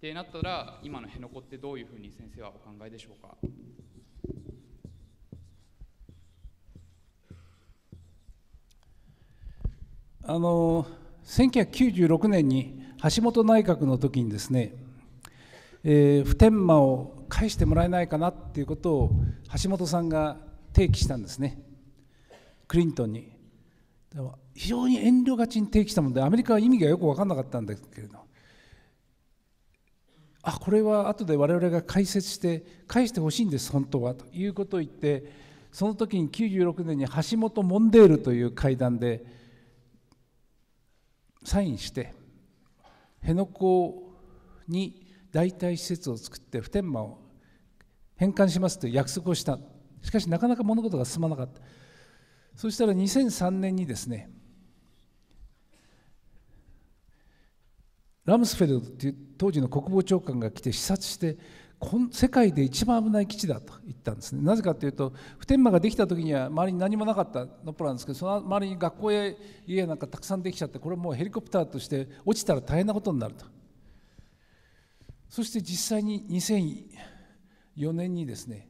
てなったら今の辺野古ってどういうふうに先生はお考えでしょうかあの1996年に橋本内閣の時にですね、えー、普天間を返してもらえないかなっていうことを橋本さんが提起したんですねクリントンに。でも非常に遠慮がちに提起したものでアメリカは意味がよく分からなかったんですけれどあこれは後で我々が解説して返してほしいんです本当はということを言ってその時に96年に橋本モンデールという会談でサインして辺野古に代替施設を作って普天間を返還しますという約束をしたしかしなかなか物事が進まなかったそしたら2003年にですねラムスフェルドっていう当時の国防長官が来て視察して世界で一番危ない基地だと言ったんですねなぜかというと普天間ができた時には周りに何もなかったのっぽなんですけどその周りに学校や家なんかたくさんできちゃってこれもうヘリコプターとして落ちたら大変なことになるとそして実際に2004年にですね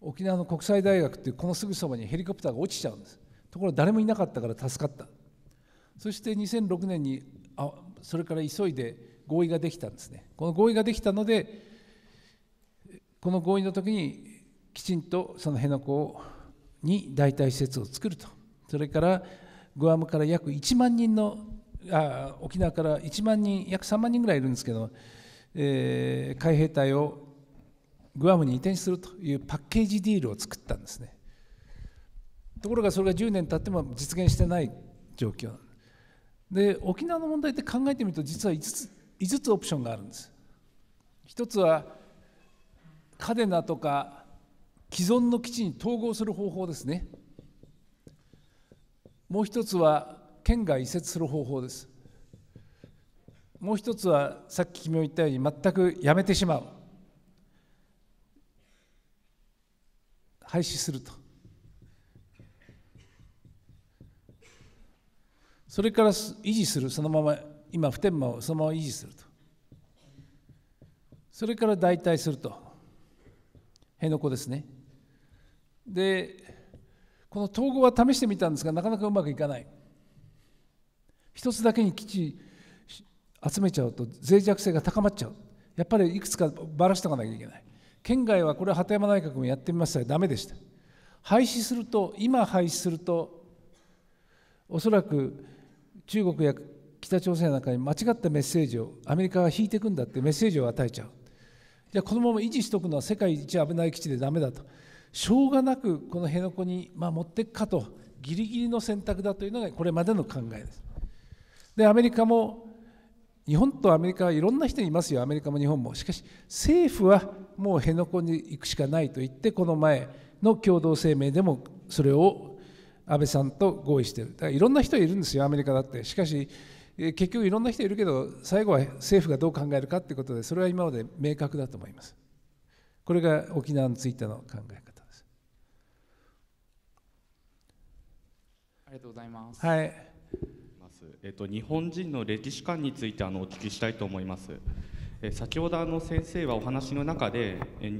沖縄の国際大学っていうこのすぐそばにヘリコプターが落ちちゃうんですところが誰もいなかったから助かったそして2006年にあそれから急いで合意ができたんですねこの合意ができたのでこの合意の時にきちんとその辺野古に代替施設を作るとそれからグアムから約1万人のあ沖縄から1万人約3万人ぐらいいるんですけど、えー、海兵隊をグアムに移転するというパッケージディールを作ったんですねところがそれが10年経っても実現してない状況で沖縄の問題って考えてみると実は5つ ,5 つオプションがあるんです一つはカデナとか既存の基地に統合する方法ですねもう一つは県外移設する方法ですもう一つはさっき君も言ったように全くやめてしまう廃止するとそれから維持するそのまま今普天間をそのまま維持するとそれから代替すると辺野古ですねでこの統合は試してみたんですがなかなかうまくいかない一つだけに基地集めちゃうと脆弱性が高まっちゃうやっぱりいくつかばらしておかなきゃいけない県外はこれは鳩山内閣もやってみましたがダメでした廃止すると今廃止するとおそらく中国や北朝鮮なんかに間違ったメッセージをアメリカが引いていくんだってメッセージを与えちゃうじゃあこのまま維持しておくのは世界一危ない基地でだめだとしょうがなくこの辺野古に、まあ、持っていくかとギリギリの選択だというのがこれまでの考えですでアメリカも日本とアメリカはいろんな人いますよアメリカも日本もしかし政府はもう辺野古に行くしかないと言ってこの前の共同声明でもそれを安倍さんと合意しているだからいろんな人いるんですよアメリカだってしかし結局いろんな人いるけど最後は政府がどう考えるかってことでそれは今まで明確だと思いますこれが沖縄についての考え方ですありがとうございますはいまえっと、日本人の歴史観についてあのお聞きしたいと思いますえ先ほどあの先生はお話の中でえ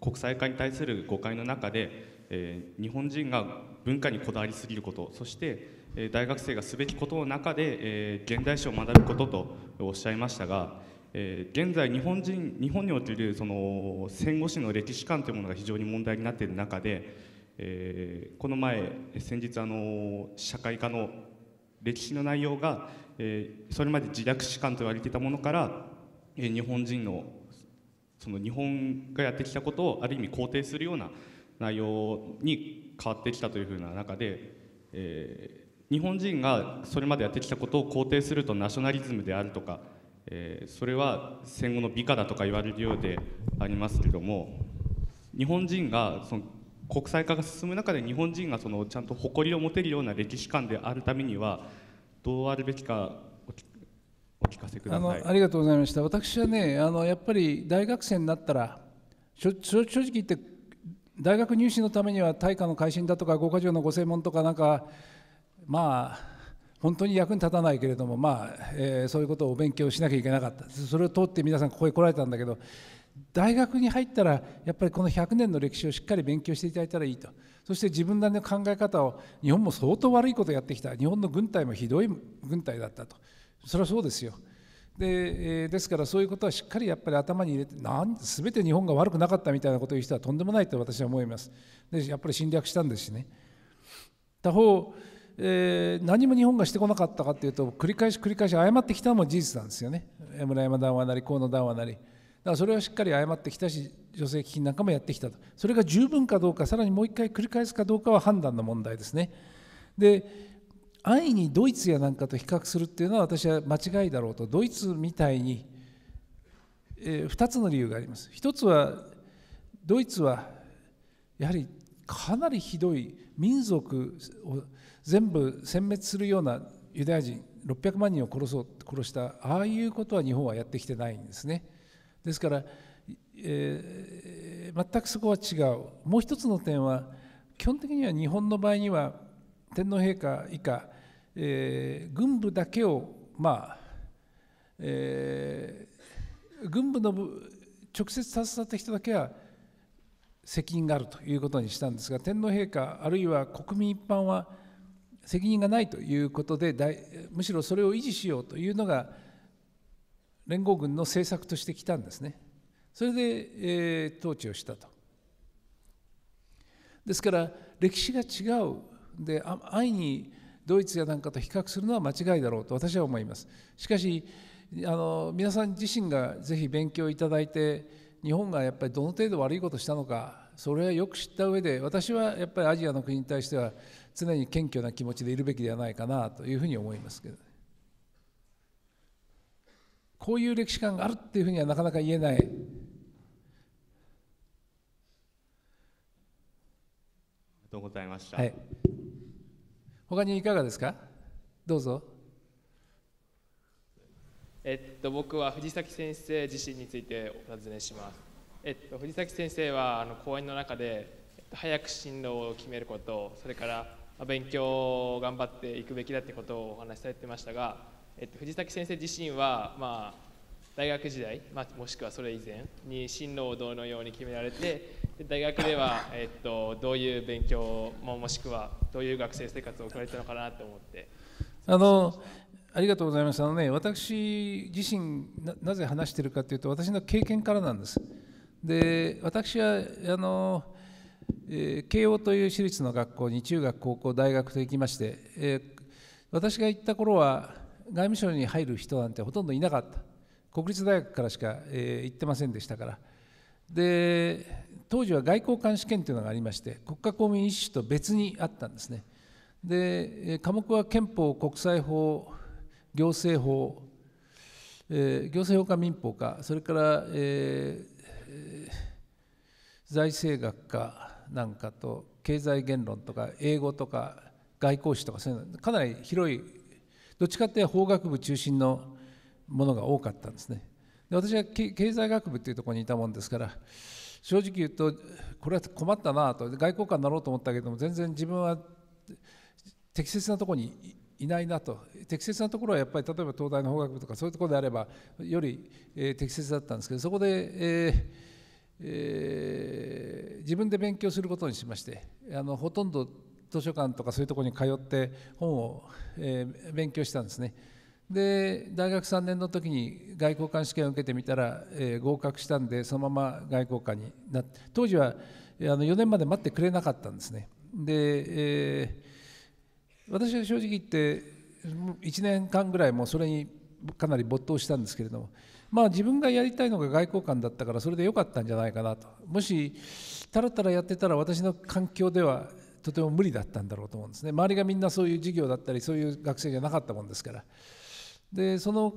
国際化に対する誤解の中で、え日本人が文化にこだわりすぎることそして、え大学生がすべきことの中で、え現代史を学ぶこととおっしゃいましたが、え現在日本人日本におけるその戦後史の歴史観というものが非常に問題になっている中で、えこの前先日あの社会科の歴史の内容が、えそれまで自虐史観と言われていたものから、え日本人のその日本がやってきたことをある意味肯定するような内容に変わってきたというふうな中で、えー、日本人がそれまでやってきたことを肯定するとナショナリズムであるとか、えー、それは戦後の美化だとか言われるようでありますけども日本人がその国際化が進む中で日本人がそのちゃんと誇りを持てるような歴史観であるためにはどうあるべきかお聞かせくださいありがとうございました私はねあのやっぱり大学生になったら正直言って大学入試のためには大化の改新だとか五箇条のご専門とかなんかまあ本当に役に立たないけれども、まあえそういうことをお勉強しなきゃいけなかったそれを通って皆さんここへ来られたんだけど大学に入ったらやっぱりこの100年の歴史をしっかり勉強していただいたらいいとそして自分なりの考え方を日本も相当悪いことをやってきた日本の軍隊もひどい軍隊だったとそれはそうですよ。でですからそういうことはしっかりやっぱり頭に入れてなん全て日本が悪くなかったみたいなことを言う人はとんでもないと私は思いますでやっぱり侵略したんですしね他方、えー、何も日本がしてこなかったかというと繰り返し繰り返し謝ってきたのも事実なんですよね村山談話なり河野談話なりだからそれはしっかり謝ってきたし女性基金なんかもやってきたとそれが十分かどうかさらにもう一回繰り返すかどうかは判断の問題ですねで安易にドイツやなんかと比較するっていうのは私は間違いだろうとドイツみたいに、えー、2つの理由があります一つはドイツはやはりかなりひどい民族を全部殲滅するようなユダヤ人600万人を殺そう殺したああいうことは日本はやってきてないんですねですから、えー、全くそこは違うもう一つの点は基本的には日本の場合には天皇陛下以下えー、軍部だけをまあ、えー、軍部の直接携わった人だけは責任があるということにしたんですが天皇陛下あるいは国民一般は責任がないということでむしろそれを維持しようというのが連合軍の政策としてきたんですね。それで、えー、統治をしたと。ですから歴史が違うで安易にドイツやなんかと比較するのは間違いだろうと私は思いますしかしあの皆さん自身がぜひ勉強いただいて日本がやっぱりどの程度悪いことしたのかそれはよく知った上で私はやっぱりアジアの国に対しては常に謙虚な気持ちでいるべきではないかなというふうに思いますけど、こういう歴史観があるっていうふうにはなかなか言えないありがとうございました、はい他にいかがですかどうぞ。えっと、僕は藤崎先生自身についてお尋ねします。えっと、藤崎先生はあの講演の中で、えっと、早く進路を決めること、それから勉強を頑張っていくべきだってことをお話しされてましたが、えっと、藤崎先生自身は、まあ、大学時代、まあ、もしくはそれ以前に進路をどのように決められて大学では、えっと、どういう勉強ももしくはどういう学生生活を送られたのかなと思ってあのありがとうございますあの、ね、私自身なぜ話しているかというと私の経験からなんですで私はあの、えー、慶応という私立の学校に中学高校大学と行きまして、えー、私が行った頃は外務省に入る人なんてほとんどいなかった国立大学からしか、えー、行ってませんでしたからで当時は外交官試験というのがありまして国家公務員一種と別にあったんですねで科目は憲法国際法行政法、えー、行政法か民法かそれから、えー、財政学かなんかと経済言論とか英語とか外交史とかそういうのかなり広いどっちかって法学部中心のものが多かったんですねで私は経済学部っていうところにいたもんですから正直言うとこれは困ったなと外交官になろうと思ったけども全然自分は適切なところにいないなと適切なところはやっぱり例えば東大の法学部とかそういうところであればより、え適切だったんですけどそこで、えーえー、自分で勉強することにしましてあのほとんど図書館とかそういうところに通って本を、えー、勉強したんですね。で大学3年の時に外交官試験を受けてみたら、えー、合格したんでそのまま外交官になって当時はあの4年まで待ってくれなかったんですねで、えー、私は正直言って1年間ぐらいもそれにかなり没頭したんですけれどもまあ自分がやりたいのが外交官だったからそれで良かったんじゃないかなともしたらたらやってたら私の環境ではとても無理だったんだろうと思うんですね周りがみんなそういう授業だったりそういう学生じゃなかったもんですから。でその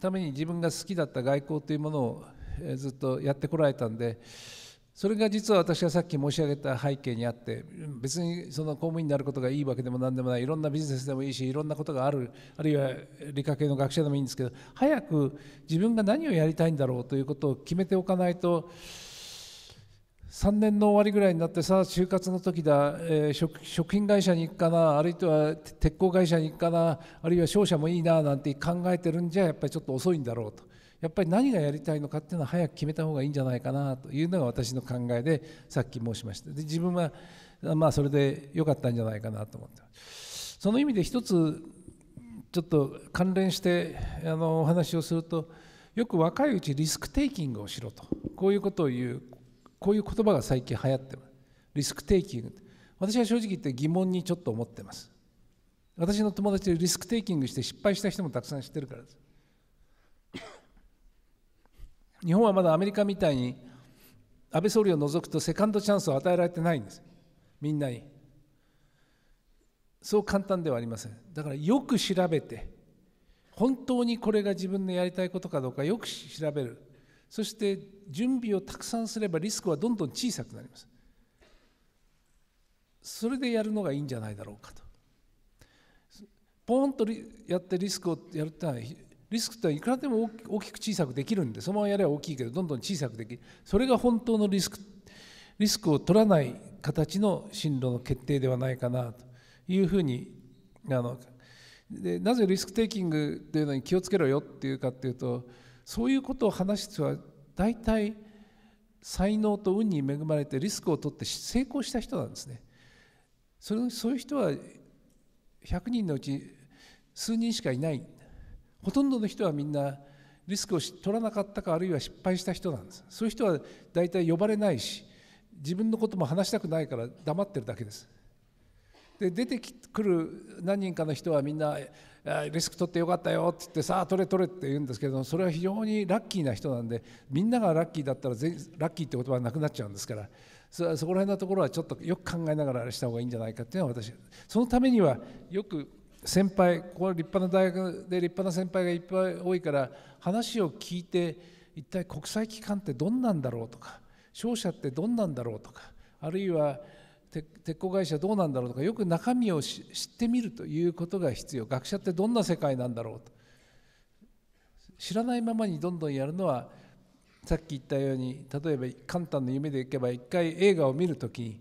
ために自分が好きだった外交というものをずっとやってこられたんでそれが実は私がさっき申し上げた背景にあって別にその公務員になることがいいわけでも何でもないいろんなビジネスでもいいしいろんなことがあるあるいは理科系の学者でもいいんですけど早く自分が何をやりたいんだろうということを決めておかないと3年の終わりぐらいになってさあ就活の時だ、えー、食品会社に行くかなあるいは鉄鋼会社に行くかなあるいは商社もいいななんて考えてるんじゃやっぱりちょっと遅いんだろうとやっぱり何がやりたいのかっていうのは早く決めた方がいいんじゃないかなというのが私の考えでさっき申しましたで自分はまあそれで良かったんじゃないかなと思ってますその意味で一つちょっと関連してあのお話をするとよく若いうちリスクテイキングをしろとこういうことを言うこういう言葉が最近流行ってす。リスクテイキング私は正直言って疑問にちょっと思ってます私の友達でリスクテイキングして失敗した人もたくさん知ってるからです日本はまだアメリカみたいに安倍総理を除くとセカンドチャンスを与えられてないんですみんなにそう簡単ではありませんだからよく調べて本当にこれが自分のやりたいことかどうかよく調べるそして準備をたくさんすればリスクはどんどん小さくなりますそれでやるのがいいんじゃないだろうかとポーンとやってリスクをやるってのはリスクっていくらでも大きく小さくできるんでそのままやれば大きいけどどんどん小さくできるそれが本当のリスクリスクを取らない形の進路の決定ではないかなというふうにあのでなぜリスクテイキングというのに気をつけろよっていうかっていうとそういうことを話す人は大体才能と運に恵まれてリスクを取って成功した人なんですねそれそういう人は100人のうち数人しかいないほとんどの人はみんなリスクを取らなかったかあるいは失敗した人なんですそういう人は大体呼ばれないし自分のことも話したくないから黙ってるだけですで出てくる何人かの人はみんなリスク取ってよかったよって言ってさあ取れ取れって言うんですけどそれは非常にラッキーな人なんでみんながラッキーだったらラッキーって言葉はなくなっちゃうんですからそこら辺のところはちょっとよく考えながらあれした方がいいんじゃないかっていうのは私そのためにはよく先輩ここは立派な大学で立派な先輩がいっぱい多いから話を聞いて一体国際機関ってどんなんだろうとか商社ってどんなんだろうとかあるいは鉄鋼会社どうなんだろうとかよく中身を知ってみるということが必要学者ってどんな世界なんだろうと知らないままにどんどんやるのはさっき言ったように例えば簡単な夢でいけば一回映画を見るときに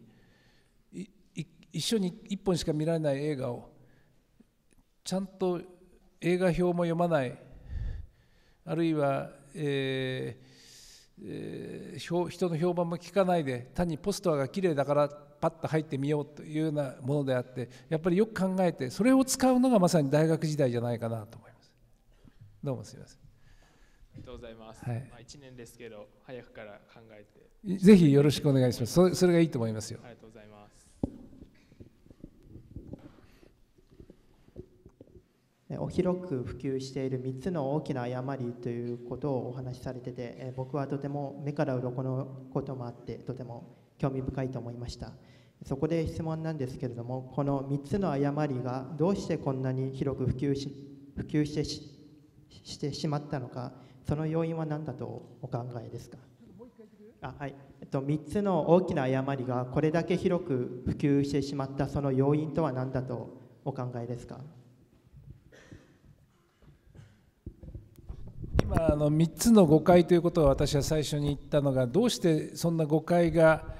一緒に一本しか見られない映画をちゃんと映画表も読まないあるいは、えーえー、人の評判も聞かないで単にポスターが綺麗だからパッと入ってみようというようなものであってやっぱりよく考えてそれを使うのがまさに大学時代じゃないかなと思いますどうもすみませんありがとうございます、はい、まあ、1年ですけど早くから考えてぜひよろしくお願いしますそれそれがいいと思いますよありがとうございますお広く普及している3つの大きな誤りということをお話しされてて僕はとても目から鱗のこともあってとても興味深いと思いました。そこで質問なんですけれどもこの3つの誤りがどうしてこんなに広く普及し普及してししてしまったのかその要因は何だとお考えですかあはいえっと、3つの大きな誤りがこれだけ広く普及してしまったその要因とは何だとお考えですか今あの3つの誤解ということは私は最初に言ったのがどうしてそんな誤解が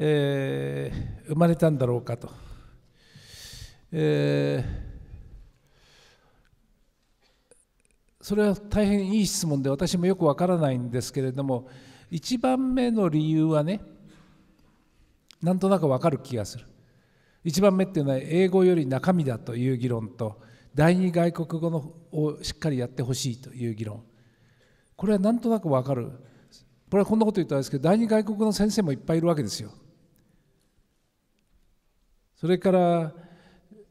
えー、生まれたんだろうかと、えー、それは大変いい質問で私もよくわからないんですけれども一番目の理由はねなんとなくわかる気がする一番目っていうのは英語より中身だという議論と第二外国語のをしっかりやってほしいという議論これはなんとなくわかるこれはこんなこと言ったんですけど第二外国の先生もいっぱいいるわけですよそれから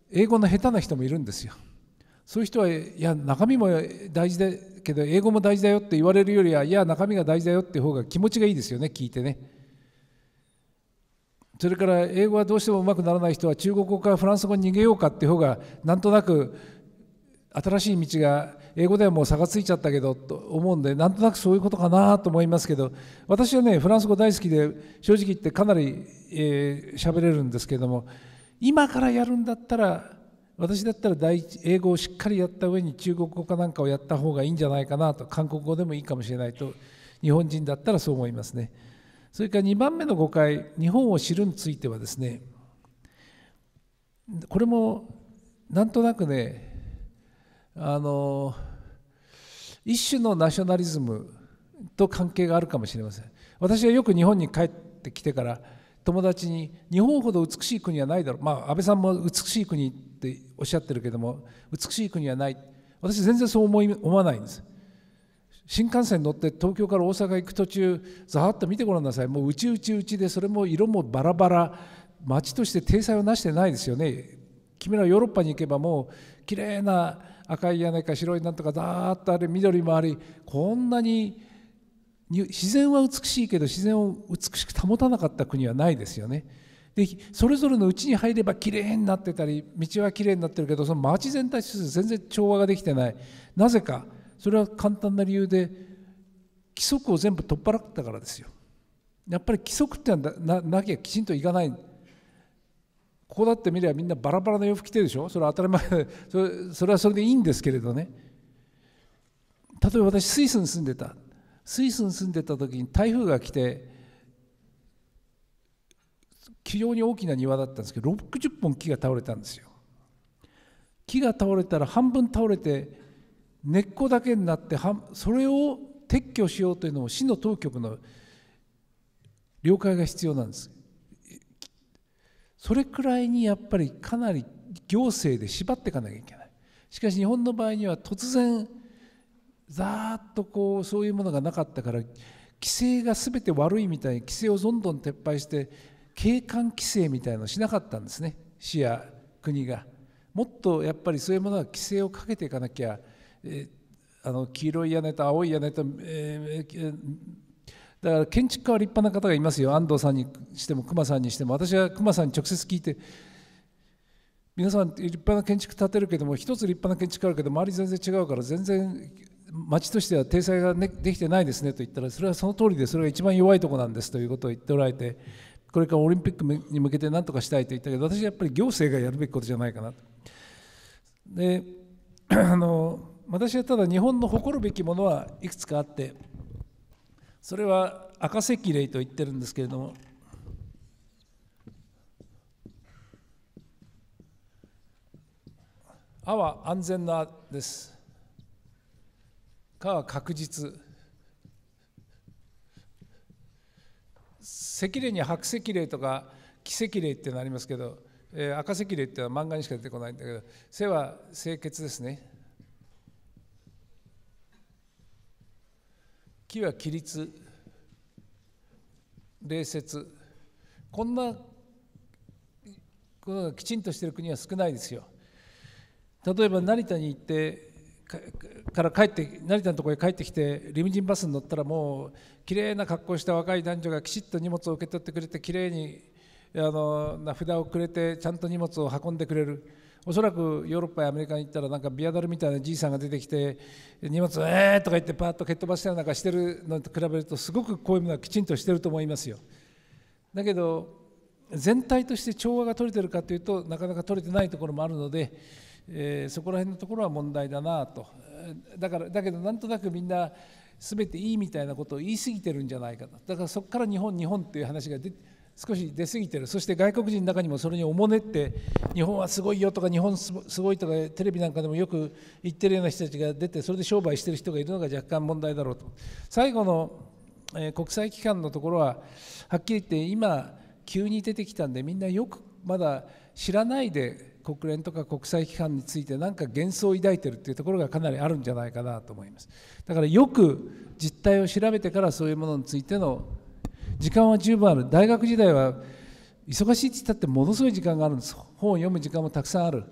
英語の下手な人もいるんですよそういう人はいや中身も大事だけど英語も大事だよって言われるよりはいや中身が大事だよっていう方が気持ちがいいですよね聞いてねそれから英語はどうしてもうまくならない人は中国語からフランス語に逃げようかって方がなんとなく新しい道が英語ではもう差がついちゃったけどと思うんでなんとなくそういうことかなと思いますけど私はねフランス語大好きで正直言ってかなり喋、えー、れるんですけども今からやるんだったら私だったら第一英語をしっかりやった上に中国語かなんかをやった方がいいんじゃないかなと韓国語でもいいかもしれないと日本人だったらそう思いますねそれから2番目の誤解日本を知るについてはですねこれもなんとなくねあの一種のナショナリズムと関係があるかもしれません私はよく日本に帰ってきてから友達に日本ほど美しい国はないだろう、まあ、安倍さんも美しい国っておっしゃってるけども美しい国はない私全然そう思い思わないんです新幹線乗って東京から大阪行く途中ざーっと見てごらんなさいもううちうちうちでそれも色もバラバラ街として体裁をなしてないですよね君らヨーロッパに行けばもう綺麗な赤い屋根か白いなんとかざーっとあれ緑もありこんなに自然は美しいけど自然を美しく保たなかった国はないですよね。でそれぞれのうちに入ればきれいになってたり道はきれいになってるけどその街全体として全然調和ができてないなぜかそれは簡単な理由で規則を全部取っ払ったからですよやっぱり規則ってのはなきゃきちんといかないここだって見ればみんなバラバラの洋服着てるでしょそれは当たり前でそれそれはそれでいいんですけれどね例えば私スイスに住んでたスイスに住んでた時に台風が来て非常に大きな庭だったんですけど60本木が倒れたんですよ木が倒れたら半分倒れて根っこだけになってそれを撤去しようというのも市の当局の了解が必要なんですそれくらいにやっぱりかなり行政で縛っていかなきゃいけないしかし日本の場合には突然ざーっとこうそういうものがなかったから規制が全て悪いみたいに規制をどんどん撤廃して景観規制みたいののしなかったんですね市や国が。もっとやっぱりそういうものは規制をかけていかなきゃ、えー、あの黄色い屋根と青い屋根と、えー、だから建築家は立派な方がいますよ安藤さんにしても熊さんにしても私は熊さんに直接聞いて皆さん立派な建築建てるけども一つ立派な建築あるけど周り全然違うから全然町としては体裁が、ね、できてないですねと言ったらそれはその通りでそれが一番弱いとこなんですということを言っておられてこれからオリンピックに向けて何とかしたいと言ったけど私はやっぱり行政がやるべきことじゃないかなと。で あの私はただ日本の誇るべきものはいくつかあってそれは赤石霊と言ってるんですけれども「阿波安全な」です。かは確実赤霊に白赤霊とか奇赤霊ってのありますけど、えー、赤赤霊ってのは漫画にしか出てこないんだけど背は清潔ですね木は規律礼節こんなことがきちんとしてる国は少ないですよ例えば成田に行ってから帰って成田のところへ帰ってきてリムジンバスに乗ったらもう綺麗な格好した若い男女がきちっと荷物を受け取ってくれて綺麗にあの名札をくれてちゃんと荷物を運んでくれるおそらくヨーロッパやアメリカに行ったらなんかビアダルみたいなじいさんが出てきて荷物えーとか言ってパーッと蹴っ飛ばしたりなんかしてるのと比べるとすごくこういうものはきちんとしてると思いますよだけど全体として調和が取れてるかというとなかなか取れてないところもあるのでえー、そこら辺のところは問題だなとだからだけどなんとなくみんな全ていいみたいなことを言い過ぎてるんじゃないかとだからそこから日本日本っていう話が出少し出過ぎてるそして外国人の中にもそれにおもねって日本はすごいよとか日本すごいとかテレビなんかでもよく言ってるような人たちが出てそれで商売してる人がいるのが若干問題だろうと最後の、えー、国際機関のところははっきり言って今急に出てきたんでみんなよくまだ知らないで国連とか国際機関についてなんか幻想を抱いてるっていうところがかなりあるんじゃないかなと思いますだからよく実態を調べてからそういうものについての時間は十分ある大学時代は忙しいって言ったってものすごい時間があるんです本を読む時間もたくさんある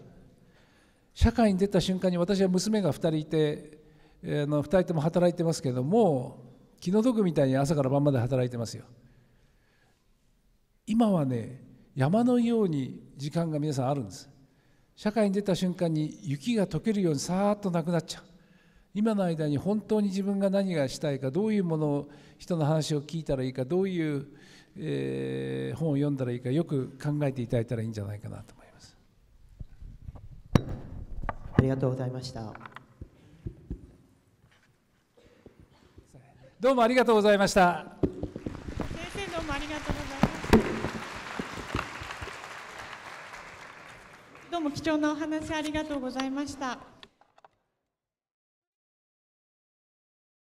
社会に出た瞬間に私は娘が2人いて、えー、の2人とも働いてますけども気の毒みたいに朝から晩まで働いてますよ今はね山のように時間が皆さんあるんです社会に出た瞬間に雪が溶けるようにさーっとなくなっちゃう今の間に本当に自分が何がしたいかどういうものを人の話を聞いたらいいかどういう、えー、本を読んだらいいかよく考えていただいたらいいんじゃないかなと思いますありがとうございましたどうもありがとうございましたどうも貴重なお話ありがとうございました。